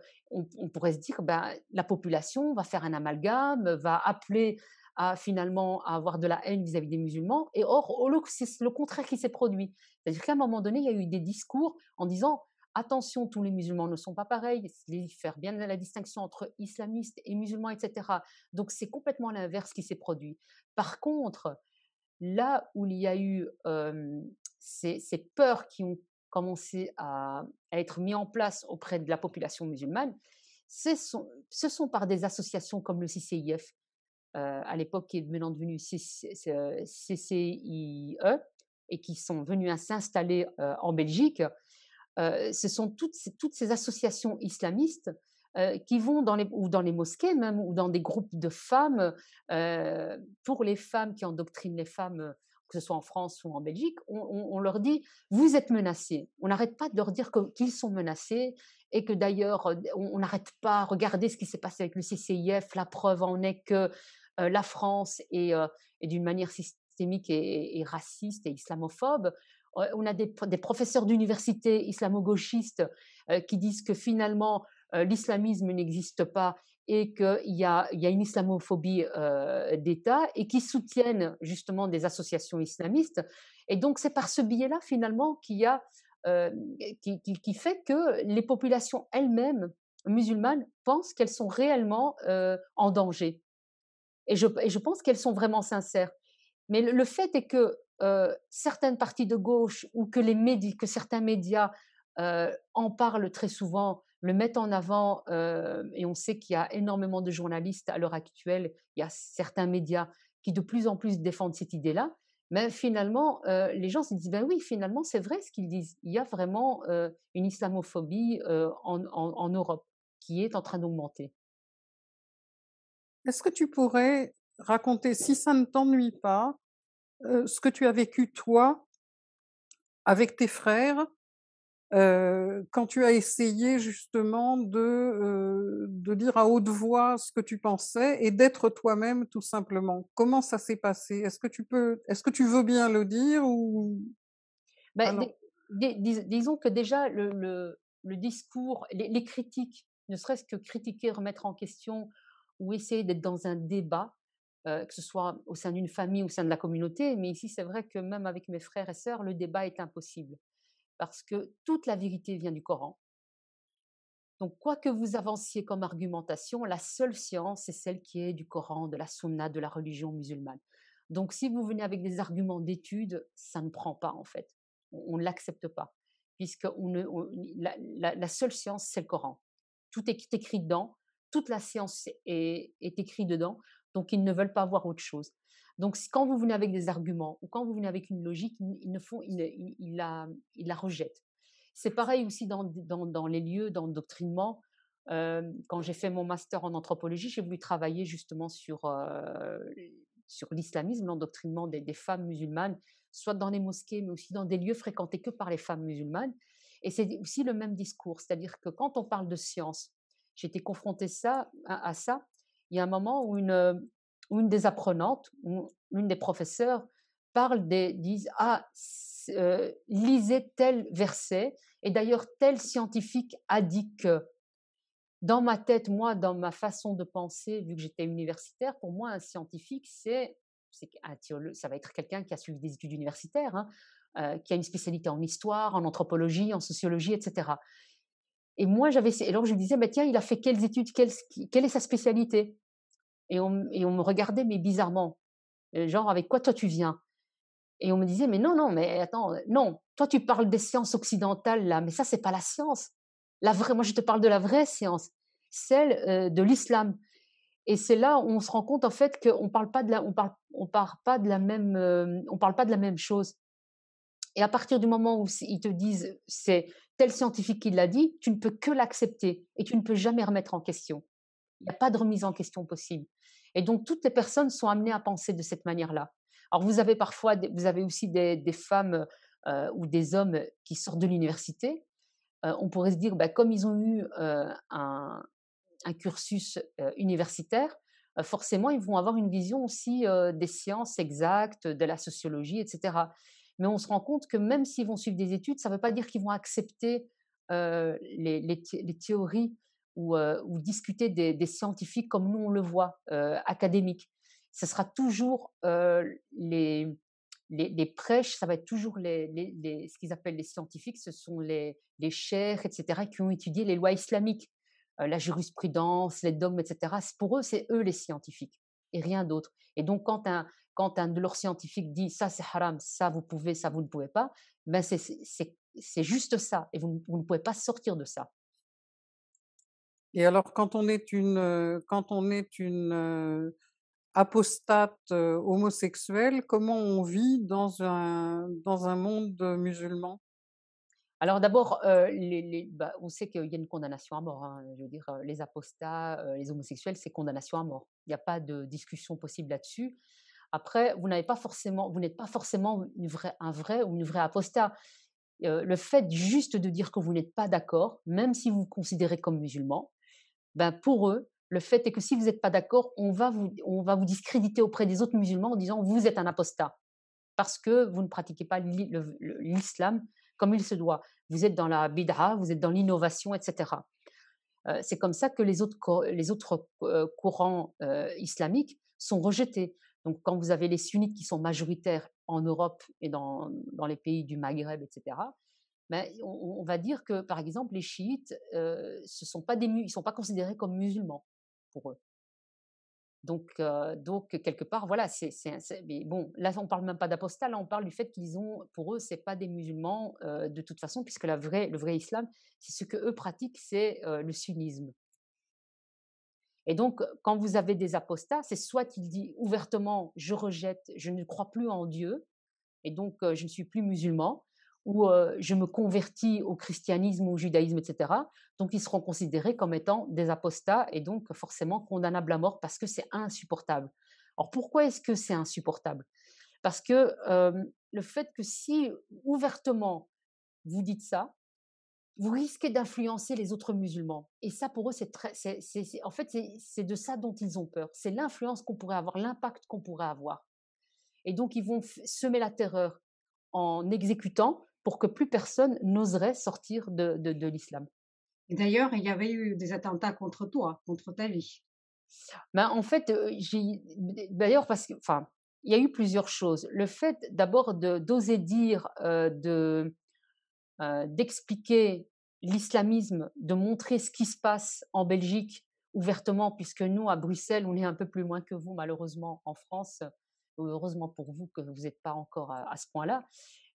on, pourrait se dire ben, la population va faire un amalgame, va appeler à finalement à avoir de la haine vis-à-vis des musulmans. Et or, c'est le contraire qui s'est produit. C'est-à-dire qu'à un moment donné, il y a eu des discours en disant attention, tous les musulmans ne sont pas pareils, il faut faire bien la distinction entre islamistes et musulmans, etc. Donc c'est complètement l'inverse qui s'est produit. Par contre, là où il y a eu euh, ces, peurs qui ont commencé à, être mis en place auprès de la population musulmane, ce sont, ce sont par des associations comme le CCIF, euh, à l'époque qui est maintenant devenu CCIE, euh, et qui sont venus à s'installer euh, en Belgique. ce sont toutes, toutes, ces associations islamistes qui vont dans les, ou dans les mosquées même, ou dans des groupes de femmes, pour les femmes qui endoctrinent les femmes que ce soit en France ou en Belgique, on, leur dit vous êtes menacés. On n'arrête pas de leur dire qu'ils sont menacés et que d'ailleurs euh, on n'arrête pas. regarder ce qui s'est passé avec le CCIF. La preuve en est que euh, la France euh, est, d'une manière systémique et, raciste et islamophobe. On a des, professeurs d'université islamo-gauchistes qui disent que finalement l'islamisme n'existe pas et qu'il y, y a, une islamophobie euh, d'État et qui soutiennent justement des associations islamistes. Et donc c'est par ce biais-là finalement y a, euh, qui, fait que les populations elles-mêmes musulmanes pensent qu'elles sont réellement euh, en danger. Et je, pense qu'elles sont vraiment sincères. Mais le, fait est que certaines parties de gauche ou que, les que certains médias en parlent très souvent le mettre en avant, euh, et on sait qu'il y a énormément de journalistes à l'heure actuelle, il y a certains médias qui de plus en plus défendent cette idée-là, mais finalement, euh, les gens se disent, ben oui, finalement, c'est vrai ce qu'ils disent. Il y a vraiment euh, une islamophobie en, Europe qui est en train d'augmenter. Est-ce que tu pourrais raconter, si ça ne t'ennuie pas, ce que tu as vécu toi avec tes frères quand tu as essayé justement de, de dire à haute voix ce que tu pensais et d'être toi-même tout simplement. Comment ça s'est passé Est-ce que tu peux, est-ce que tu veux bien le dire ou bah, ah Disons que déjà le, le, discours, les, critiques, ne serait-ce que critiquer, remettre en question ou essayer d'être dans un débat. que ce soit au sein d'une famille, ou au sein de la communauté, mais ici c'est vrai que même avec mes frères et sœurs, le débat est impossible parce que toute la vérité vient du Coran. Donc, quoi que vous avanciez comme argumentation, la seule science, c'est celle qui est du Coran, de la Sunna, de la religion musulmane. Donc, si vous venez avec des arguments d'études, ça ne prend pas, en fait. On ne l'accepte pas, puisque la, seule science, c'est le Coran. Tout est écrit dedans, toute la science est écrite dedans. Donc, ils ne veulent pas voir autre chose. Donc, quand vous venez avec des arguments ou quand vous venez avec une logique, ils, ne font, la, rejettent. C'est pareil aussi dans, les lieux d'endoctrinement. Euh, quand j'ai fait mon master en anthropologie, j'ai voulu travailler justement sur, euh, sur l'islamisme, l'endoctrinement des, femmes musulmanes, soit dans les mosquées, mais aussi dans des lieux fréquentés que par les femmes musulmanes. Et c'est aussi le même discours, c'est-à-dire que quand on parle de science, j'étais confrontée ça, à ça, il y a un moment où une, euh, une des apprenantes, ou une des professeurs parle des, disent ah euh, lisez tel verset et d'ailleurs tel scientifique a dit que dans ma tête, moi, dans ma façon de penser, vu que j'étais universitaire, pour moi, un scientifique, c'est, ça va être quelqu'un qui a suivi des études universitaires, hein, euh, qui a une spécialité en histoire, en anthropologie, en sociologie, etc. Et moi, j'avais, et alors je me disais, mais tiens, il a fait quelles études, quelle est sa spécialité et on, me regardait, mais bizarrement. Euh, genre, avec quoi toi tu viens Et on me disait, mais non, non, mais attends, euh, non, toi tu parles des sciences occidentales là, mais ça, c'est pas la science. La vraie, moi, je te parle de la vraie science, celle euh, de l'islam. Et c'est là où on se rend compte en fait qu'on parle on parle, parle pas de la même, on parle pas de la même chose. Et à partir du moment où ils te disent c'est tel scientifique qui l'a dit, tu ne peux que l'accepter et tu ne peux jamais remettre en question. Il n'y a pas de remise en question possible. Et donc, toutes les personnes sont amenées à penser de cette manière-là. Alors, vous avez parfois, vous avez aussi des, femmes euh, ou des hommes qui sortent de l'université. Euh, on pourrait se dire, bah, comme ils ont eu euh, un, cursus universitaire, forcément, ils vont avoir une vision aussi des sciences exactes, de la sociologie, etc. Mais on se rend compte que même s'ils vont suivre des études, ça ne veut pas dire qu'ils vont accepter les, les, théories ou, ou discuter des, scientifiques comme nous on le voit, académiques. Ce sera toujours les, les, prêches, ça va être toujours les, ce qu'ils appellent les scientifiques, ce sont les, les chers, etc., qui ont étudié les lois islamiques, la jurisprudence, les dogmes, etc. Pour eux, c'est eux les scientifiques et rien d'autre. Et donc, quand un, quand un de leurs scientifiques dit ça c'est haram, ça vous pouvez, ça vous ne pouvez pas, ben c'est juste ça et vous ne pouvez pas sortir de ça. Et alors, quand on est une, euh, quand on est une euh, apostate euh, homosexuelle, comment on vit dans un, dans un monde musulman alors d'abord, bah, on sait qu'il y a une condamnation à mort. Hein, je veux dire, les apostats, les homosexuels, c'est condamnation à mort. Il n'y a pas de discussion possible là-dessus. Après, vous n'avez pas forcément, vous n'êtes pas forcément une un vrai ou une vraie apostate. le fait juste de dire que vous n'êtes pas d'accord, même si vous vous considérez comme musulman, bah, pour eux, le fait est que si vous n'êtes pas d'accord, on, va vous, on va vous discréditer auprès des autres musulmans en disant vous êtes un apostat parce que vous ne pratiquez pas l'islam comme il se doit. Vous êtes dans la bidra vous êtes dans l'innovation, etc. Euh, c'est comme ça que les autres, les autres euh, courants euh, islamiques sont rejetés. Donc quand vous avez les sunnites qui sont majoritaires en Europe et dans, dans les pays du Maghreb, etc., bah, on, va dire que, par exemple, les chiites, euh, sont pas ils ne sont pas considérés comme musulmans pour eux. Donc, euh, donc quelque part, voilà, bon, là, on parle même pas d'apostats, là, on parle du fait qu'ils ont, pour eux, ce c'est pas des musulmans euh, de toute façon, puisque le vrai islam, c'est ce que eux pratiquent, c'est le sunnisme. Et donc, quand vous avez des apostats, c'est soit qu'ils disent ouvertement, je rejette, je ne crois plus en Dieu, et donc je ne suis plus musulman, où je me convertis au christianisme au judaïsme, etc. Donc, ils seront considérés comme étant des apostats et donc forcément condamnables à mort parce que c'est insupportable. Alors, pourquoi est-ce que c'est insupportable Parce que le fait que si ouvertement vous dites ça, vous risquez d'influencer les autres musulmans. Et ça, pour eux, en fait, c'est de ça dont ils ont peur. C'est l'influence qu'on pourrait avoir, l'impact qu'on pourrait avoir. Et donc, ils vont semer la terreur en exécutant pour que plus personne n'oserait sortir de, de, de l'islam. D'ailleurs, il y avait eu des attentats contre toi, contre ta vie. Ben, en fait, euh, d'ailleurs parce que, enfin, il y a eu plusieurs choses. Le fait d'abord d'oser dire, euh, de euh, d'expliquer l'islamisme, de montrer ce qui se passe en Belgique ouvertement, puisque nous à Bruxelles, on est un peu plus loin que vous malheureusement en France. Heureusement pour vous que vous n'êtes pas encore à ce point-là.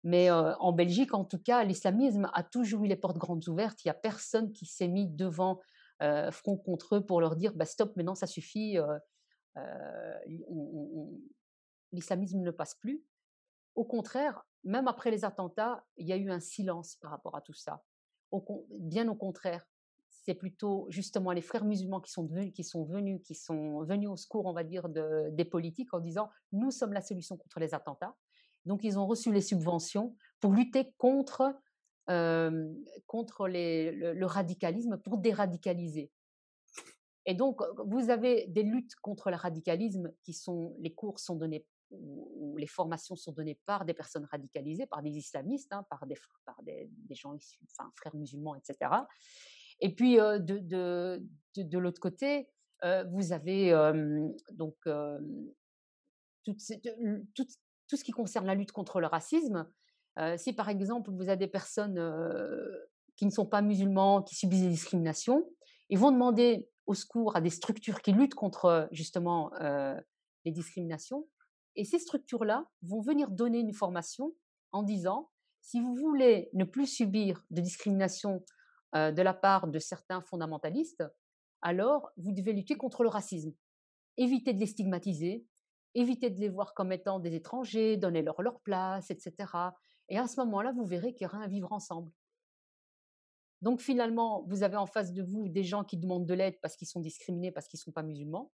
Mais euh, en Belgique, en tout cas, l'islamisme a toujours eu les portes grandes ouvertes. Il n'y a personne qui s'est mis devant euh, front contre eux pour leur dire bah, stop, maintenant ça suffit, euh, l'islamisme ne passe plus. Au contraire, même après les attentats, il y a eu un silence par rapport à tout ça. bien au contraire, c'est plutôt justement les frères musulmans qui sont, qui sont venus, qui sont venus au secours, on va dire, des politiques en disant nous sommes la solution contre les attentats. Donc, ils ont reçu les subventions pour lutter contre, contre le, radicalisme, pour déradicaliser. Et donc, vous avez des luttes contre le radicalisme qui sont, les cours sont donnés ou les formations sont données par des personnes radicalisées, par des islamistes, hein, par, des, par des, gens issus, enfin, frères musulmans, etc. Et puis, de, de, de, l'autre côté, vous avez donc toutes ces, toutes, tout ce qui concerne la lutte contre le racisme. Euh, si par exemple vous avez des personnes euh, qui ne sont pas musulmans, qui subissent des discriminations, ils vont demander au secours à des structures qui luttent contre justement euh, les discriminations. Et ces structures-là vont venir donner une formation en disant, si vous voulez ne plus subir de discrimination de la part de certains fondamentalistes, alors vous devez lutter contre le racisme. Évitez de les stigmatiser, éviter de les voir comme étant des étrangers, donner-leur leur place, etc. Et à ce moment-là, vous verrez qu'il y aura un vivre ensemble. Donc finalement, vous avez en face de vous des gens qui demandent de l'aide parce qu'ils sont discriminés, parce qu'ils ne sont pas musulmans.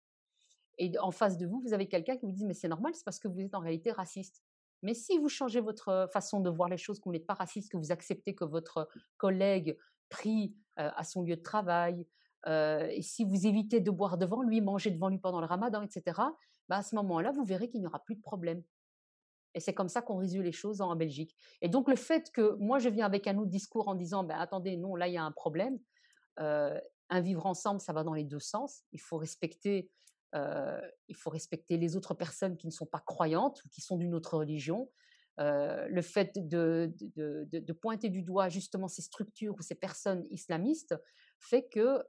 Et en face de vous, vous avez quelqu'un qui vous dit, mais c'est normal, c'est parce que vous êtes en réalité raciste. Mais si vous changez votre euh, façon de voir les choses, que vous n'êtes pas raciste, que vous acceptez que votre collègue prie euh, à son lieu de travail, et si vous évitez de boire devant lui, manger devant lui pendant le ramadan, etc., bah, à ce moment-là, vous verrez qu'il n'y aura plus de problème. Et c'est comme ça qu'on résout les choses en, Belgique. Et donc le fait que moi, je viens avec un autre discours en disant, ben, attendez, non, là, il y a un problème, un vivre ensemble, ça va dans les deux sens. Il faut respecter... il faut respecter les autres personnes qui ne sont pas croyantes ou qui sont d'une autre religion. le fait de, de, pointer du doigt justement ces structures ou ces personnes islamistes, fait que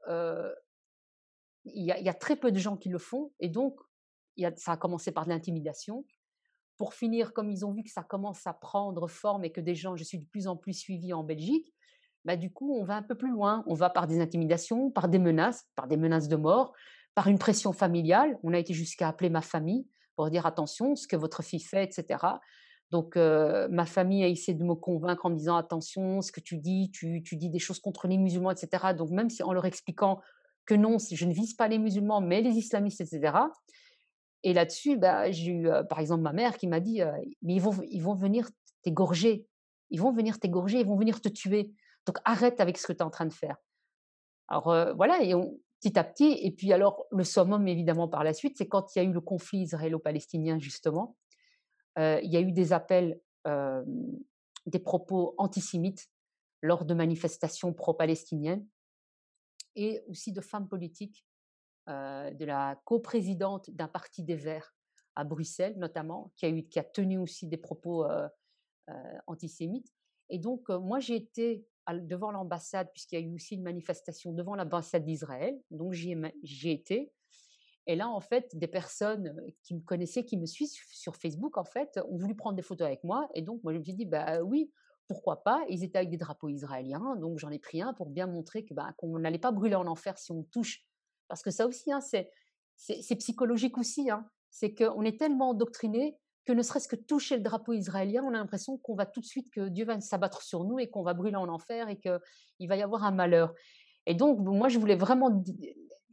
il y, a, très peu de gens qui le font, et donc ça a commencé par de l'intimidation. Pour finir, comme ils ont vu que ça commence à prendre forme et que des gens, je suis de plus en plus suivi en Belgique, bah du coup, on va un peu plus loin. On va par des intimidations, par des menaces, par des menaces de mort, par une pression familiale. On a été jusqu'à appeler ma famille pour dire attention, ce que votre fille fait, etc. Donc, ma famille a essayé de me convaincre en me disant attention, ce que tu dis, tu, dis des choses contre les musulmans, etc. Donc, même si en leur expliquant que non, je ne vise pas les musulmans, mais les islamistes, etc. Et là-dessus, bah, j'ai eu, par exemple, ma mère qui m'a dit mais ils vont, ils vont venir t'égorger, ils vont venir t'égorger, ils vont venir te tuer. Donc, arrête avec ce que tu es en train de faire. Alors, voilà, et petit à petit. Et puis, alors, le summum, évidemment, par la suite, c'est quand il y a eu le conflit israélo-palestinien, justement il y a eu des appels, des propos antisémites lors de manifestations pro-palestiniennes et aussi de femmes politiques, de la coprésidente d'un parti des Verts à Bruxelles notamment, qui a, tenu aussi des propos antisémites. Et donc, moi, j'ai été devant l'ambassade, puisqu'il y a eu aussi une manifestation devant l'ambassade d'Israël, donc j'y ai, été. Et là, en fait, des personnes euh, qui me connaissaient, qui me suivent sur Facebook, en fait, ont voulu prendre des photos avec moi. Et donc, moi, je me suis dit, bah oui, pourquoi pas Ils étaient avec des drapeaux israéliens, donc j'en ai pris un pour bien montrer que bah, qu'on n'allait pas brûler en enfer si on touche. Parce que ça aussi, hein, c'est psychologique aussi. Hein. C'est qu'on est tellement endoctriné que ne serait-ce que toucher le drapeau israélien, on a l'impression qu'on va tout de suite, que Dieu va s'abattre sur nous et qu'on va brûler en enfer et qu'il va y avoir un malheur. Et donc, moi, je voulais vraiment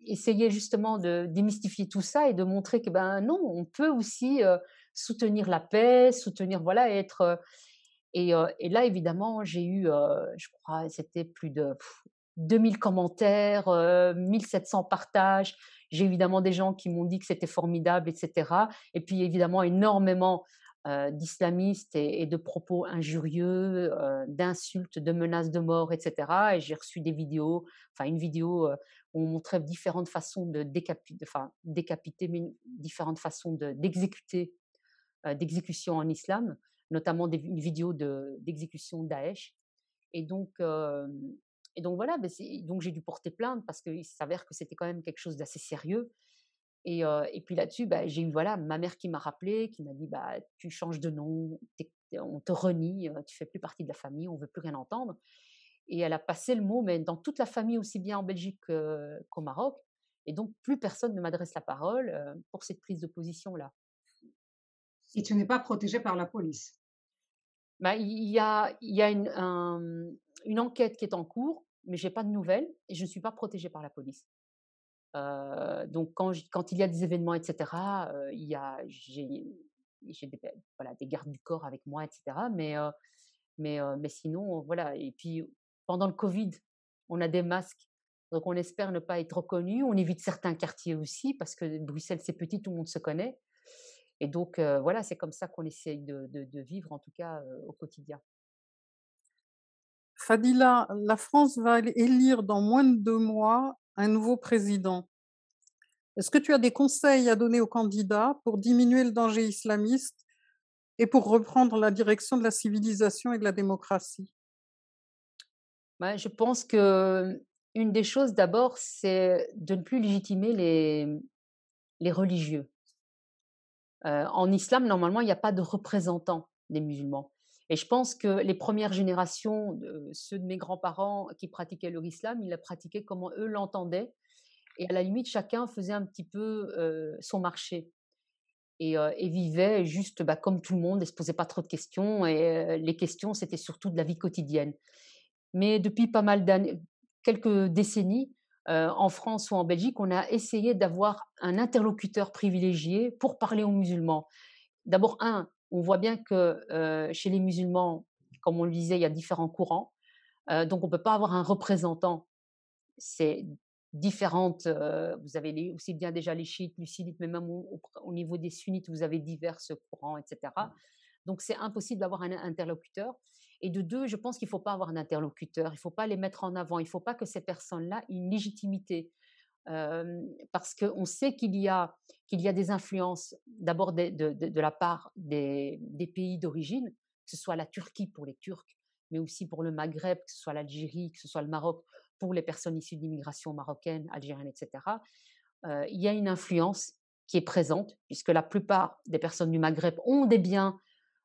essayer justement de démystifier tout ça et de montrer que ben non, on peut aussi euh, soutenir la paix, soutenir voilà, être euh, euh, et, là évidemment, j'ai eu je crois c'était plus de 2000 commentaires, 1700 partages. J'ai évidemment des gens qui m'ont dit que c'était formidable, etc. Et puis évidemment énormément d'islamistes et, et, de propos injurieux, d'insultes, de menaces de mort, etc. Et j'ai reçu des vidéos, enfin une vidéo on montrait différentes façons de décapiter, enfin, décapiter mais différentes façons d'exécuter, euh, d'exécution en islam, notamment une vidéo d'exécution Daesh. Et donc, et donc voilà, ben donc j'ai dû porter plainte parce qu'il s'avère que c'était quand même quelque chose d'assez sérieux. Et, puis là-dessus, ben, j'ai eu voilà ma mère qui m'a rappelé, qui m'a dit bah tu changes de nom, on te renie, euh, tu fais plus partie de la famille, on veut plus rien entendre et elle a passé le mot, mais dans toute la famille, aussi bien en Belgique qu'au Maroc. Et donc, plus personne ne m'adresse la parole euh, pour cette prise de position-là. Et tu n'es pas protégée par la police bah, Il y a, y a une, une, enquête qui est en cours, mais je n'ai pas de nouvelles et je ne suis pas protégée par la police. Euh, donc, quand, quand, il y a des événements, etc., euh, il y a, j'ai des, voilà, des gardes du corps avec moi, etc. Mais, mais, mais sinon, voilà. Et puis, pendant le Covid, on a des masques, donc on espère ne pas être reconnu. On évite certains quartiers aussi, parce que Bruxelles, c'est petit, tout le monde se connaît. Et donc, euh, voilà, c'est comme ça qu'on essaye de, vivre, en tout cas, euh, au quotidien. Fadila, la France va élire dans moins de deux mois un nouveau président. Est-ce que tu as des conseils à donner aux candidats pour diminuer le danger islamiste et pour reprendre la direction de la civilisation et de la démocratie bah, je pense que une des choses d'abord, c'est de ne plus légitimer les, les religieux. en islam, normalement, il n'y a pas de représentants des musulmans. Et je pense que les premières générations, ceux de mes grands-parents qui pratiquaient leur islam, ils la pratiquaient comme eux l'entendaient. Et à la limite, chacun faisait un petit peu son marché. Et, vivait juste bah, comme tout le monde, et se posait pas trop de questions. Et les questions, c'était surtout de la vie quotidienne. Mais depuis pas mal d'années, quelques décennies, euh, en France ou en Belgique, on a essayé d'avoir un interlocuteur privilégié pour parler aux musulmans. D'abord, un, on voit bien que euh, chez les musulmans, comme on le disait, il y a différents courants. Euh, donc, on ne peut pas avoir un représentant. C'est différentes. vous avez aussi bien déjà les chiites, les sunnites, mais même au, au, niveau des sunnites, vous avez divers courants, etc. Mmh. Donc c'est impossible d'avoir un interlocuteur. Et de deux, je pense qu'il ne faut pas avoir un interlocuteur, il ne faut pas les mettre en avant, il ne faut pas que ces personnes-là aient une légitimité. parce qu'on sait qu'il y, a, y a des influences, d'abord de, la part des, pays d'origine, que ce soit la Turquie pour les Turcs, mais aussi pour le Maghreb, que ce soit l'Algérie, que ce soit le Maroc, pour les personnes issues d'immigration marocaine, algérienne, etc. Euh, il y a une influence qui est présente, puisque la plupart des personnes du Maghreb ont des biens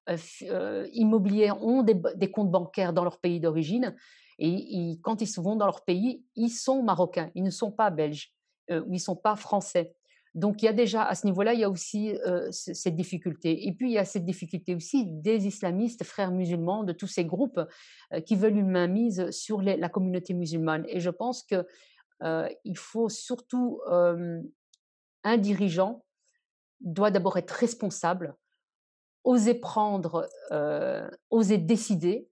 euh, euh, immobilières ont des, comptes bancaires dans leur pays d'origine. Et quand ils vont dans leur pays, ils sont marocains, ils ne sont pas belges, euh, ou ils ne sont pas français. Donc il y a déjà à ce niveau-là, il y a aussi cette difficulté. Et puis il y a cette difficulté aussi des islamistes, frères musulmans, de tous ces groupes qui veulent une mainmise sur la communauté musulmane. Et je pense que il faut surtout un dirigeant doit d'abord être responsable oser prendre, euh, oser décider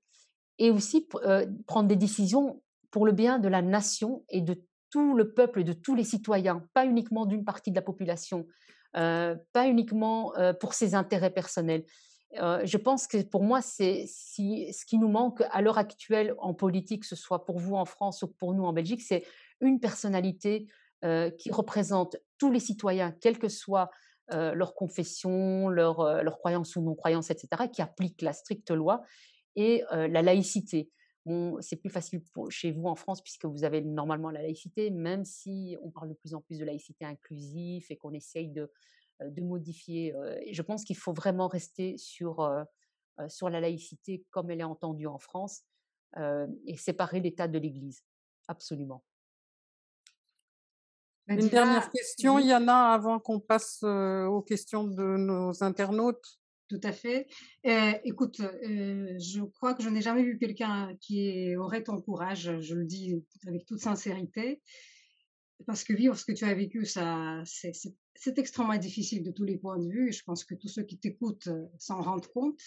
et aussi euh, prendre des décisions pour le bien de la nation et de tout le peuple et de tous les citoyens, pas uniquement d'une partie de la population, euh, pas uniquement pour ses intérêts personnels. je pense que pour moi, c'est si, ce qui nous manque à l'heure actuelle en politique, que ce soit pour vous en France ou pour nous en Belgique, c'est une personnalité qui représente tous les citoyens, quel que soit euh, leurs leur confession, leur, euh, croyance ou non-croyance, etc., qui appliquent la stricte loi, et euh, la laïcité. c'est plus facile chez vous en France puisque vous avez normalement la laïcité, même si on parle de plus en plus de laïcité inclusive et qu'on essaye de, de modifier. je pense qu'il faut vraiment rester sur, sur la laïcité comme elle est entendue en France et séparer l'État de l'Église. Absolument. Bah, Une dernière question, Yana, avant qu'on passe euh, aux questions de nos internautes. Tout à fait. Euh, écoute, euh, je crois que je n'ai jamais vu quelqu'un qui aurait ton courage, je le dis avec toute sincérité, parce que vivre ce que tu as vécu, ça, c'est, c'est extrêmement difficile de tous les points de vue. Je pense que tous ceux qui t'écoutent s'en rendent compte.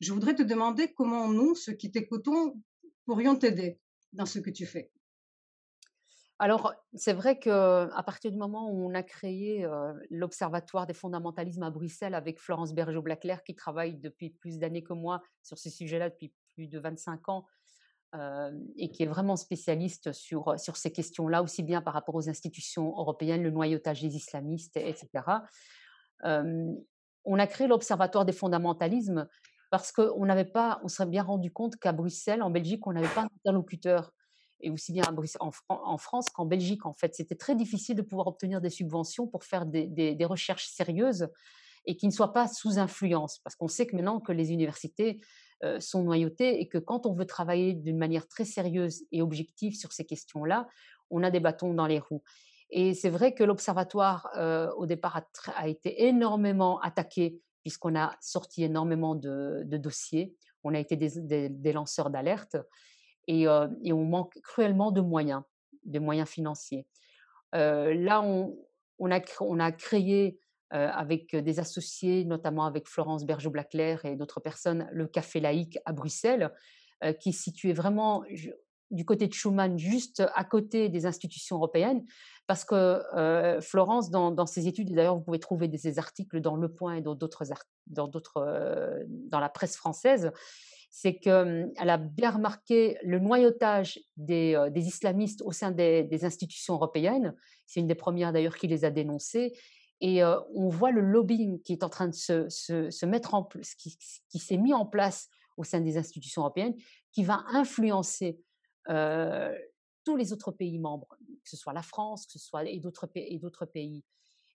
Je voudrais te demander comment nous, ceux qui t'écoutons, pourrions t'aider dans ce que tu fais. Alors, c'est vrai qu'à euh, partir du moment où on a créé euh, l'Observatoire des fondamentalismes à Bruxelles avec Florence Bergeau-Blaclair, qui travaille depuis plus d'années que moi sur ce sujet-là depuis plus de 25 ans, euh, et qui est vraiment spécialiste sur, sur ces questions-là, aussi bien par rapport aux institutions européennes, le noyautage des islamistes, etc. on a créé l'Observatoire des fondamentalismes parce qu'on n'avait pas, on serait bien rendu compte qu'à Bruxelles, en Belgique, on n'avait pas d'interlocuteur et aussi bien en, France qu'en Belgique, en fait. C'était très difficile de pouvoir obtenir des subventions pour faire des, recherches sérieuses et qui ne soient pas sous influence, parce qu'on sait que maintenant que les universités euh, sont noyautées et que quand on veut travailler d'une manière très sérieuse et objective sur ces questions-là, on a des bâtons dans les roues. Et c'est vrai que l'Observatoire, euh, au départ, a, été énormément attaqué, puisqu'on a sorti énormément de, dossiers, on a été des lanceurs d'alerte et, on manque cruellement de moyens, de moyens financiers. là, on, a, on, a, créé avec des associés, notamment avec Florence Bergeau-Blaclair et d'autres personnes, le Café Laïque à Bruxelles, qui est situé vraiment du côté de Schumann, juste à côté des institutions européennes, parce que Florence, dans, ses études, et d'ailleurs vous pouvez trouver ses articles dans Le Point et dans d'autres, dans, d'autres, dans la presse française, c'est qu'elle a bien remarqué le noyautage des, islamistes au sein des, institutions européennes. C'est une des premières d'ailleurs qui les a dénoncés. Et on voit le lobbying qui est en train de se, mettre en place, qui, s'est mis en place au sein des institutions européennes, qui va influencer tous les autres pays membres, que ce soit la France, que ce soit et d'autres et d'autres pays.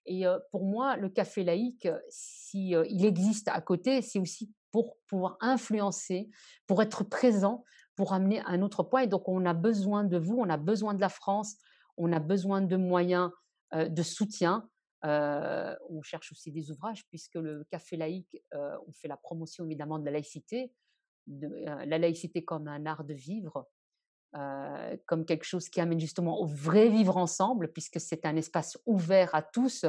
Et pour moi, le café laïque, si il existe à côté, c'est aussi pour pouvoir influencer, pour être présent, pour amener un autre poids. Et donc, on a besoin de vous, on a besoin de la France, on a besoin de moyens euh, de soutien. Euh, on cherche aussi des ouvrages, puisque le Café laïque, euh, on fait la promotion évidemment de la laïcité, de, la laïcité comme un art de vivre, comme quelque chose qui amène justement au vrai vivre ensemble, puisque c'est un espace ouvert à tous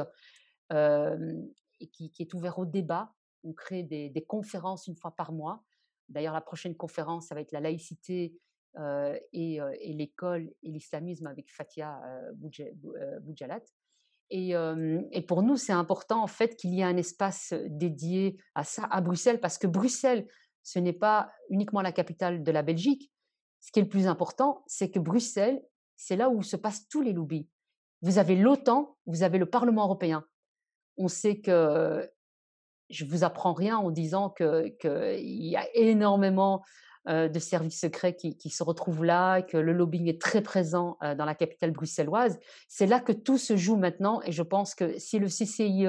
et qui, est ouvert au débat, on crée des, conférences une fois par mois. D'ailleurs, la prochaine conférence, ça va être la laïcité euh, euh, et, l'école et l'islamisme avec Fatia euh, euh Et, pour nous, c'est important en fait qu'il y ait un espace dédié à ça à Bruxelles, parce que Bruxelles, ce n'est pas uniquement la capitale de la Belgique. Ce qui est le plus important, c'est que Bruxelles, c'est là où se passent tous les lobbies. Vous avez l'OTAN, vous avez le Parlement européen. On sait que je vous apprends rien en disant qu'il y a énormément de services secrets qui, se retrouvent là, que le lobbying est très présent dans la capitale bruxelloise. C'est là que tout se joue maintenant, et je pense que si le CCIE,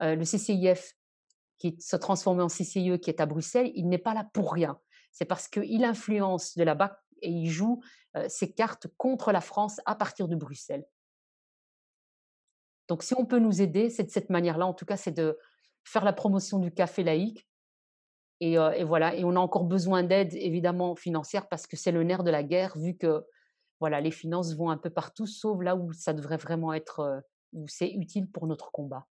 le CCIF, qui se transforme en CCIE, qui est à Bruxelles, il n'est pas là pour rien. C'est parce qu'il influence de là-bas et il joue ses cartes contre la France à partir de Bruxelles. Donc, si on peut nous aider, c'est de cette manière-là. En tout cas, c'est de, faire la promotion du café laïque. Et, voilà, et on a encore besoin d'aide, évidemment, financière, parce que c'est le nerf de la guerre, vu que voilà, les finances vont un peu partout, sauf là où ça devrait vraiment être, où c'est utile pour notre combat.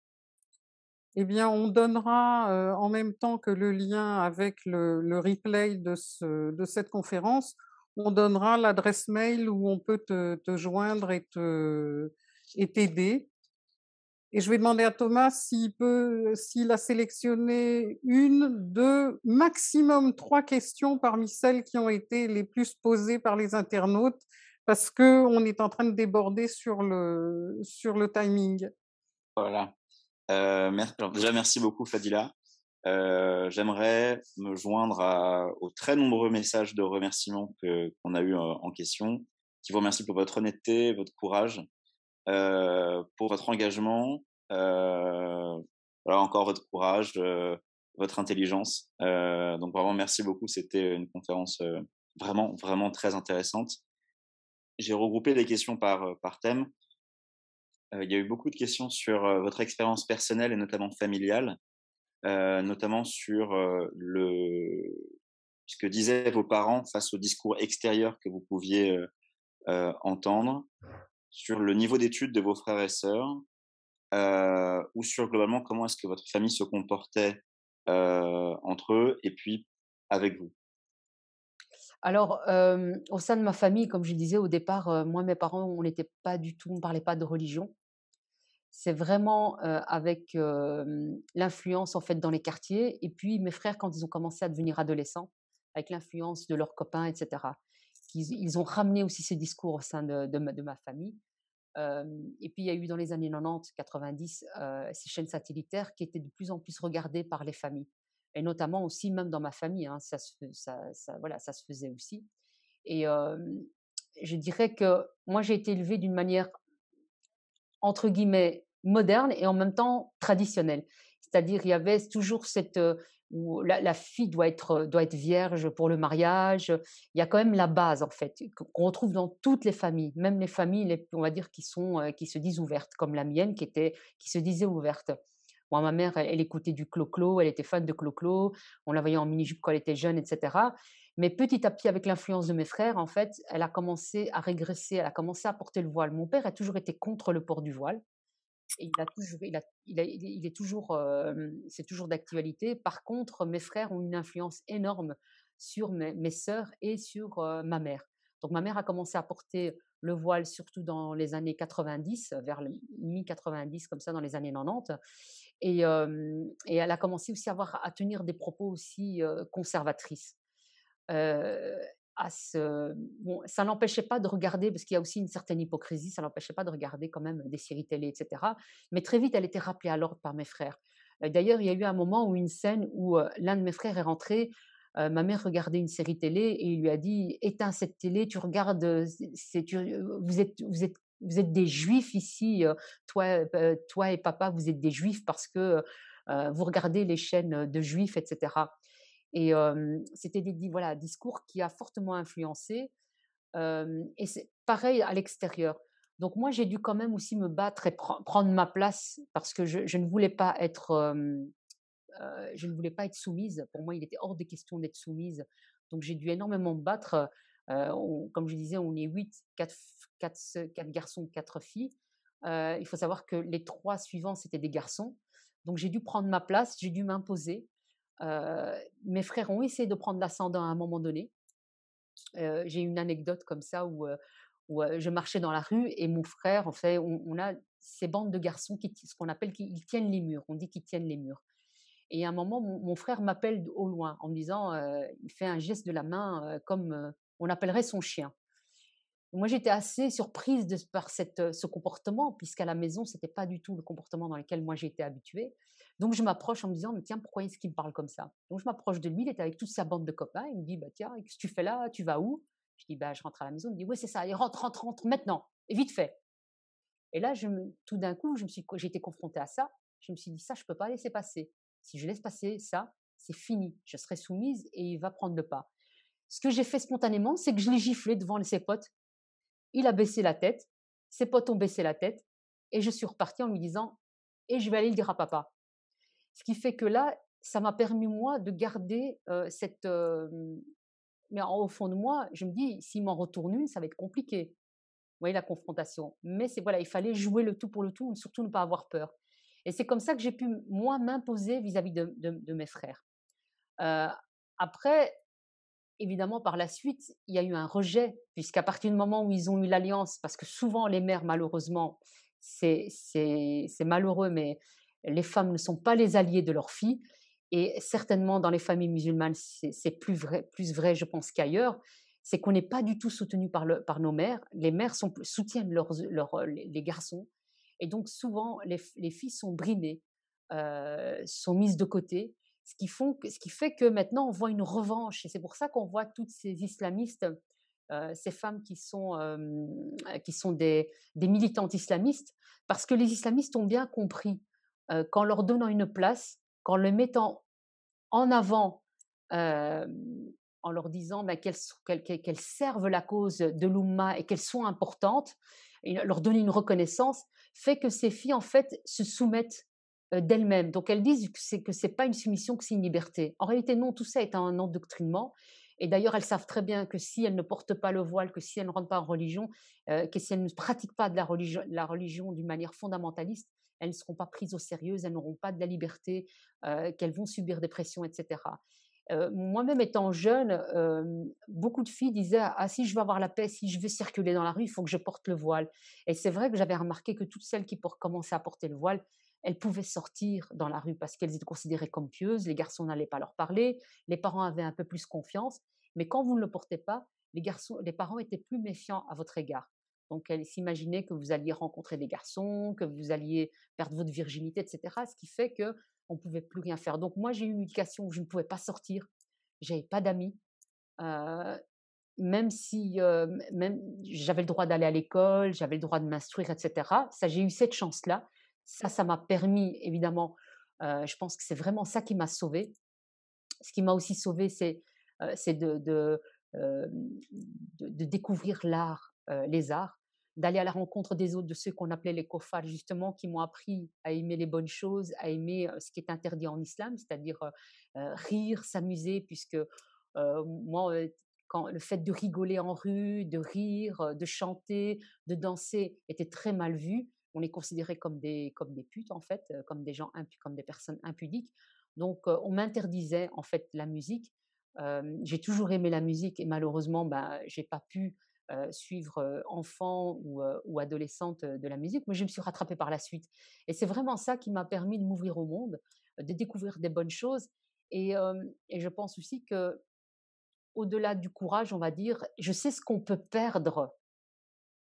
Eh bien, on donnera en même temps que le lien avec le, replay de, cette conférence, on donnera l'adresse mail où on peut te, te joindre et t'aider. Et je vais demander à Thomas s'il peut, s'il a sélectionné une, deux, maximum trois questions parmi celles qui ont été les plus posées par les internautes, parce que on est en train de déborder sur le sur le timing. Voilà. Euh, merci, déjà merci beaucoup Fadila. Euh, j'aimerais me joindre aux très nombreux messages de remerciements que, qu'on a eu euh, en question, qui vous remercient pour votre honnêteté, votre courage euh, pour votre engagement, euh, encore votre courage, euh, votre intelligence. donc vraiment, merci beaucoup. C'était une conférence vraiment, vraiment très intéressante. J'ai regroupé les questions par, par thème. il y a eu beaucoup de questions sur votre expérience personnelle et notamment familiale, notamment sur le, ce que disaient vos parents face au discours extérieur que vous pouviez entendre, sur le niveau d'études de vos frères et sœurs euh, ou sur globalement comment est-ce que votre famille se comportait euh, entre eux et puis avec vous alors, au sein de ma famille, comme je disais au départ, euh, moi, mes parents, on n'était pas du tout, on ne parlait pas de religion. C'est vraiment avec l'influence, en fait, dans les quartiers. Et puis, mes frères, quand ils ont commencé à devenir adolescents, avec l'influence de leurs copains, etc ils ont ramené aussi ce discours au sein de, ma, famille. et puis il y a eu dans les années 90, 90 euh, ces chaînes satellitaires qui étaient de plus en plus regardées par les familles, et notamment aussi même dans ma famille, hein, ça, se, faisait aussi. Et je dirais que moi j'ai été élevée d'une manière entre guillemets moderne et en même temps traditionnelle. C'est-à-dire, il y avait toujours cette où la, fille doit être, doit être vierge pour le mariage. Il y a quand même la base, en fait, qu'on retrouve dans toutes les familles, même les familles, on va dire, qui, sont, qui se disent ouvertes, comme la mienne qui, était, qui se disait ouverte. Moi, ma mère, elle, elle écoutait du clo-clo, elle était fan de clo-clo, on la voyait en mini-jupe quand elle était jeune, etc. Mais petit à petit, avec l'influence de mes frères, en fait, elle a commencé à régresser, elle a commencé à porter le voile. Mon père a toujours été contre le port du voile, il a il, est toujours, c'est toujours d'actualité. Par contre, mes frères ont une influence énorme sur mes, sœurs et sur ma mère. Donc ma mère a commencé à porter le voile surtout dans les années 90, vers le mi-90 comme ça, dans les années 90. Et, elle a commencé aussi à, avoir, à tenir des propos aussi conservatrices à ce... Bon, ça n'empêchait pas de regarder, parce qu'il y a aussi une certaine hypocrisie, ça n'empêchait pas de regarder quand même des séries télé, etc. Mais très vite, elle était rappelée à l'ordre par mes frères. D'ailleurs, il y a eu un moment où une scène où euh, l'un de mes frères est rentré, euh, ma mère regardait une série télé et il lui a dit éteins cette télé, tu regardes, euh, vous êtes, des juifs ici, toi, toi et papa, vous êtes des juifs parce que vous regardez les chaînes de juifs, etc. Et c'était des voilà, discours qui a fortement influencé. et c'est pareil à l'extérieur. Donc moi, j'ai dû quand même aussi me battre et prendre ma place parce que je, ne voulais pas être, je ne voulais pas être soumise. Pour moi, il était hors de question d'être soumise. Donc j'ai dû énormément me battre. comme je disais, on est huit, quatre, garçons, quatre filles. il faut savoir que les trois suivants c'était des garçons. Donc j'ai dû prendre ma place, j'ai dû m'imposer. Euh, mes frères ont essayé de prendre l'ascendant à un moment donné. Euh, j'ai une anecdote comme ça où, euh, je marchais dans la rue et mon frère, en fait, on, a ces bandes de garçons qui, ce qu'on appelle qui tiennent les murs. On dit qu'ils tiennent les murs. Et à un moment, mon, frère m'appelle au loin en me disant, il fait un geste de la main comme on appellerait son chien. Moi, j'étais assez surprise de, par euh, ce comportement, puisqu'à la maison, ce n'était pas du tout le comportement dans lequel moi j'étais habituée. Donc, je m'approche en me disant, mais tiens, pourquoi est-ce qu'il me parle comme ça Donc, je m'approche de lui, il était avec toute sa bande de copains. Il me dit, bah, tiens, qu'est-ce que tu fais là Tu vas où Je dis, bah, je rentre à la maison. Il me dit, Oui, c'est ça, et rentre, rentre, rentre, maintenant, et vite fait. Et là, je me, tout d'un coup, j'ai été confrontée à ça. Je me suis dit, ça, je ne peux pas laisser passer. Si je laisse passer ça, c'est fini. Je serai soumise et il va prendre le pas. Ce que j'ai fait spontanément, c'est que je l'ai giflé devant ses potes il a baissé la tête, ses potes ont baissé la tête, et je suis repartie en lui disant Et je vais aller le dire à papa. Ce qui fait que là, ça m'a permis, moi, de garder euh, cette. mais au fond de moi, je me dis S'il m'en retourne une, ça va être compliqué. Vous voyez la confrontation. Mais c'est voilà, il fallait jouer le tout pour le tout, surtout ne pas avoir peur. Et c'est comme ça que j'ai pu, moi, m'imposer vis-à-vis de, mes frères. Euh, après, évidemment, par la suite, il y a eu un rejet, puisqu'à partir du moment où ils ont eu l'alliance, parce que souvent les mères, malheureusement, c'est malheureux, mais les femmes ne sont pas les alliées de leurs filles. Et certainement, dans les familles musulmanes, c'est plus vrai, plus vrai, je pense, qu'ailleurs. C'est qu'on n'est pas du tout soutenu par, nos mères. Les mères soutiennent leurs, les garçons. Et donc, souvent, les, filles sont brimées, euh, sont mises de côté ce qui, ce qui fait que maintenant on voit une revanche. Et c'est pour ça qu'on voit toutes ces islamistes, euh, ces femmes qui sont, euh, qui sont des, militantes islamistes, parce que les islamistes ont bien compris euh, qu'en leur donnant une place, qu'en les mettant en avant, en leur disant bah, qu'elles, servent la cause de l'Oumma et qu'elles sont importantes, et leur donner une reconnaissance, fait que ces filles, en fait, se soumettent euh, d'elles-mêmes. Donc elles disent que c'est que c'est pas une soumission, que c'est une liberté. En réalité, non, tout ça est un endoctrinement. Et d'ailleurs, elles savent très bien que si elles ne portent pas le voile, que si elles ne rentrent pas en religion, euh, que si elles ne pratiquent pas la religion, la religion d'une manière fondamentaliste, elles ne seront pas prises au sérieux, elles n'auront pas de la liberté, euh, qu'elles vont subir des pressions, etc. Moi-même, étant jeune, beaucoup de filles disaient Ah, si je veux avoir la paix, si je veux circuler dans la rue, il faut que je porte le voile. Et c'est vrai que j'avais remarqué que toutes celles qui commençaient à porter le voile, elles pouvaient sortir dans la rue parce qu'elles étaient considérées comme pieuses, les garçons n'allaient pas leur parler, les parents avaient un peu plus confiance, mais quand vous ne le portez pas, les, garçons, les parents étaient plus méfiants à votre égard. Donc elles s'imaginaient que vous alliez rencontrer des garçons, que vous alliez perdre votre virginité, etc. Ce qui fait que on pouvait plus rien faire. Donc moi j'ai eu une éducation où je ne pouvais pas sortir, j'avais pas d'amis, euh, même si euh, même j'avais le droit d'aller à l'école, j'avais le droit de m'instruire, etc. Ça j'ai eu cette chance là, ça, ça m'a permis, évidemment, euh, je pense que c'est vraiment ça qui m'a sauvé. Ce qui m'a aussi sauvé, c'est euh, euh, de, de, découvrir l'art, les arts, d'aller à la rencontre des autres, de ceux qu'on appelait les kofars, justement, qui m'ont appris à aimer les bonnes choses, à aimer ce qui est interdit en islam, c'est-à-dire rire, s'amuser, puisque moi, quand le fait de rigoler en rue, de rire, de chanter, de danser était très mal vu on les considérait comme des, comme des putes, en fait, euh, comme des gens, comme des personnes impudiques. Donc, euh, on m'interdisait, en fait, la musique. j'ai toujours aimé la musique et malheureusement, je bah, j'ai pas pu suivre enfant ou, adolescente de la musique, mais je me suis rattrapée par la suite. Et c'est vraiment ça qui m'a permis de m'ouvrir au monde, de découvrir des bonnes choses. Et, et je pense aussi que, au-delà du courage, on va dire, je sais ce qu'on peut perdre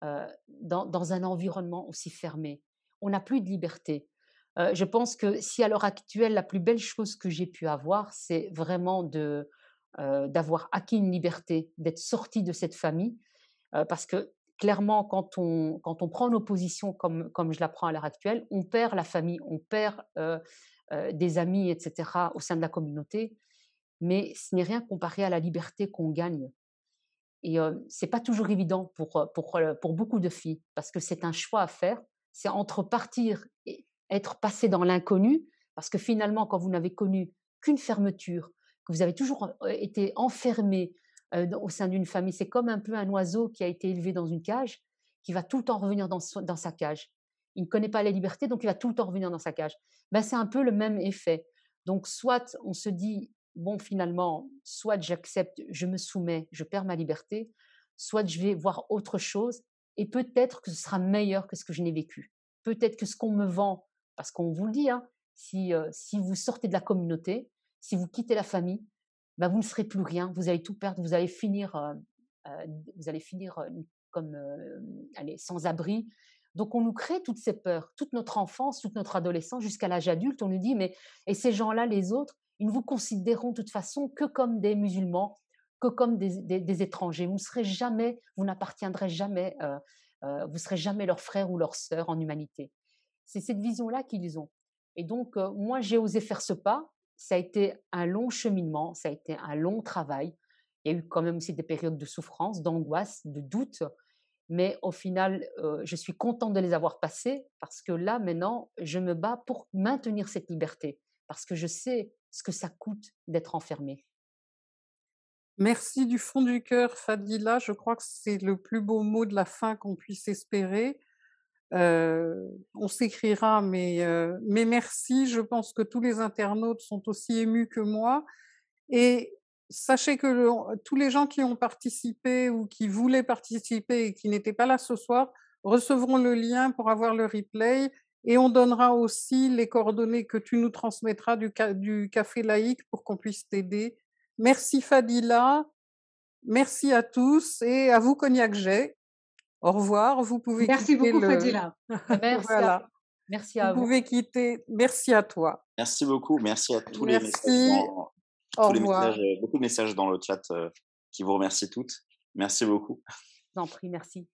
euh, dans, un environnement aussi fermé. On n'a plus de liberté. Euh, je pense que si à l'heure actuelle, la plus belle chose que j'ai pu avoir, c'est vraiment euh, d'avoir acquis une liberté, d'être sorti de cette famille, parce que clairement, quand on, quand on prend nos positions comme, comme je la prends à l'heure actuelle, on perd la famille, on perd des amis, etc., au sein de la communauté, mais ce n'est rien comparé à la liberté qu'on gagne et ce c'est pas toujours évident pour, pour, beaucoup de filles parce que c'est un choix à faire. C'est entre partir et être passé dans l'inconnu parce que finalement, quand vous n'avez connu qu'une fermeture, que vous avez toujours été enfermé au sein d'une famille, c'est comme un peu un oiseau qui a été élevé dans une cage qui va tout le temps revenir dans, dans sa cage. Il ne connaît pas la liberté, donc il va tout le temps revenir dans sa cage. Ben, c'est un peu le même effet. Donc, soit on se dit, bon, finalement, soit j'accepte, je me soumets, je perds ma liberté, soit je vais voir autre chose et peut-être que ce sera meilleur que ce que je n'ai vécu. Peut-être que ce qu'on me vend, parce qu'on vous le dit, hein, euh, si, vous sortez de la communauté, si vous quittez la famille, bah, vous ne serez plus rien, vous allez tout perdre, vous allez finir, euh, euh, vous allez finir comme allez, sans abri. Donc on nous crée toutes ces peurs, toute notre enfance, toute notre adolescence jusqu'à l'âge adulte, on nous dit mais et ces gens-là, les autres, nous vous considérons de toute façon que comme des musulmans, que comme des, étrangers. Vous ne serez jamais, vous n'appartiendrez jamais, euh, euh, vous serez jamais leurs frères ou leurs sœurs en humanité. C'est cette vision-là qu'ils ont. Et donc, euh, moi, j'ai osé faire ce pas. Ça a été un long cheminement, ça a été un long travail. Il y a eu quand même aussi des périodes de souffrance, d'angoisse, de doute. Mais au final, euh, je suis contente de les avoir passées parce que là, maintenant, je me bats pour maintenir cette liberté. Parce que je sais ce que ça coûte d'être enfermé. Merci du fond du cœur, Fadila. Je crois que c'est le plus beau mot de la fin qu'on puisse espérer. Euh, on s'écrira, euh, mais, merci. Je pense que tous les internautes sont aussi émus que moi. Et sachez que tous les gens qui ont participé ou qui voulaient participer et qui n'étaient pas là ce soir recevront le lien pour avoir le replay. Et on donnera aussi les coordonnées que tu nous transmettras du, du Café Laïque pour qu'on puisse t'aider. Merci Fadila, merci à tous et à vous Cognac Jai. Au revoir, vous pouvez merci beaucoup, Fadila. Merci, à... vous. Vous pouvez quitter. Merci à toi. Merci beaucoup, merci à tous les messages. Au revoir. beaucoup de messages dans le chat euh, qui vous remercient toutes. Merci beaucoup. J'en prie, merci.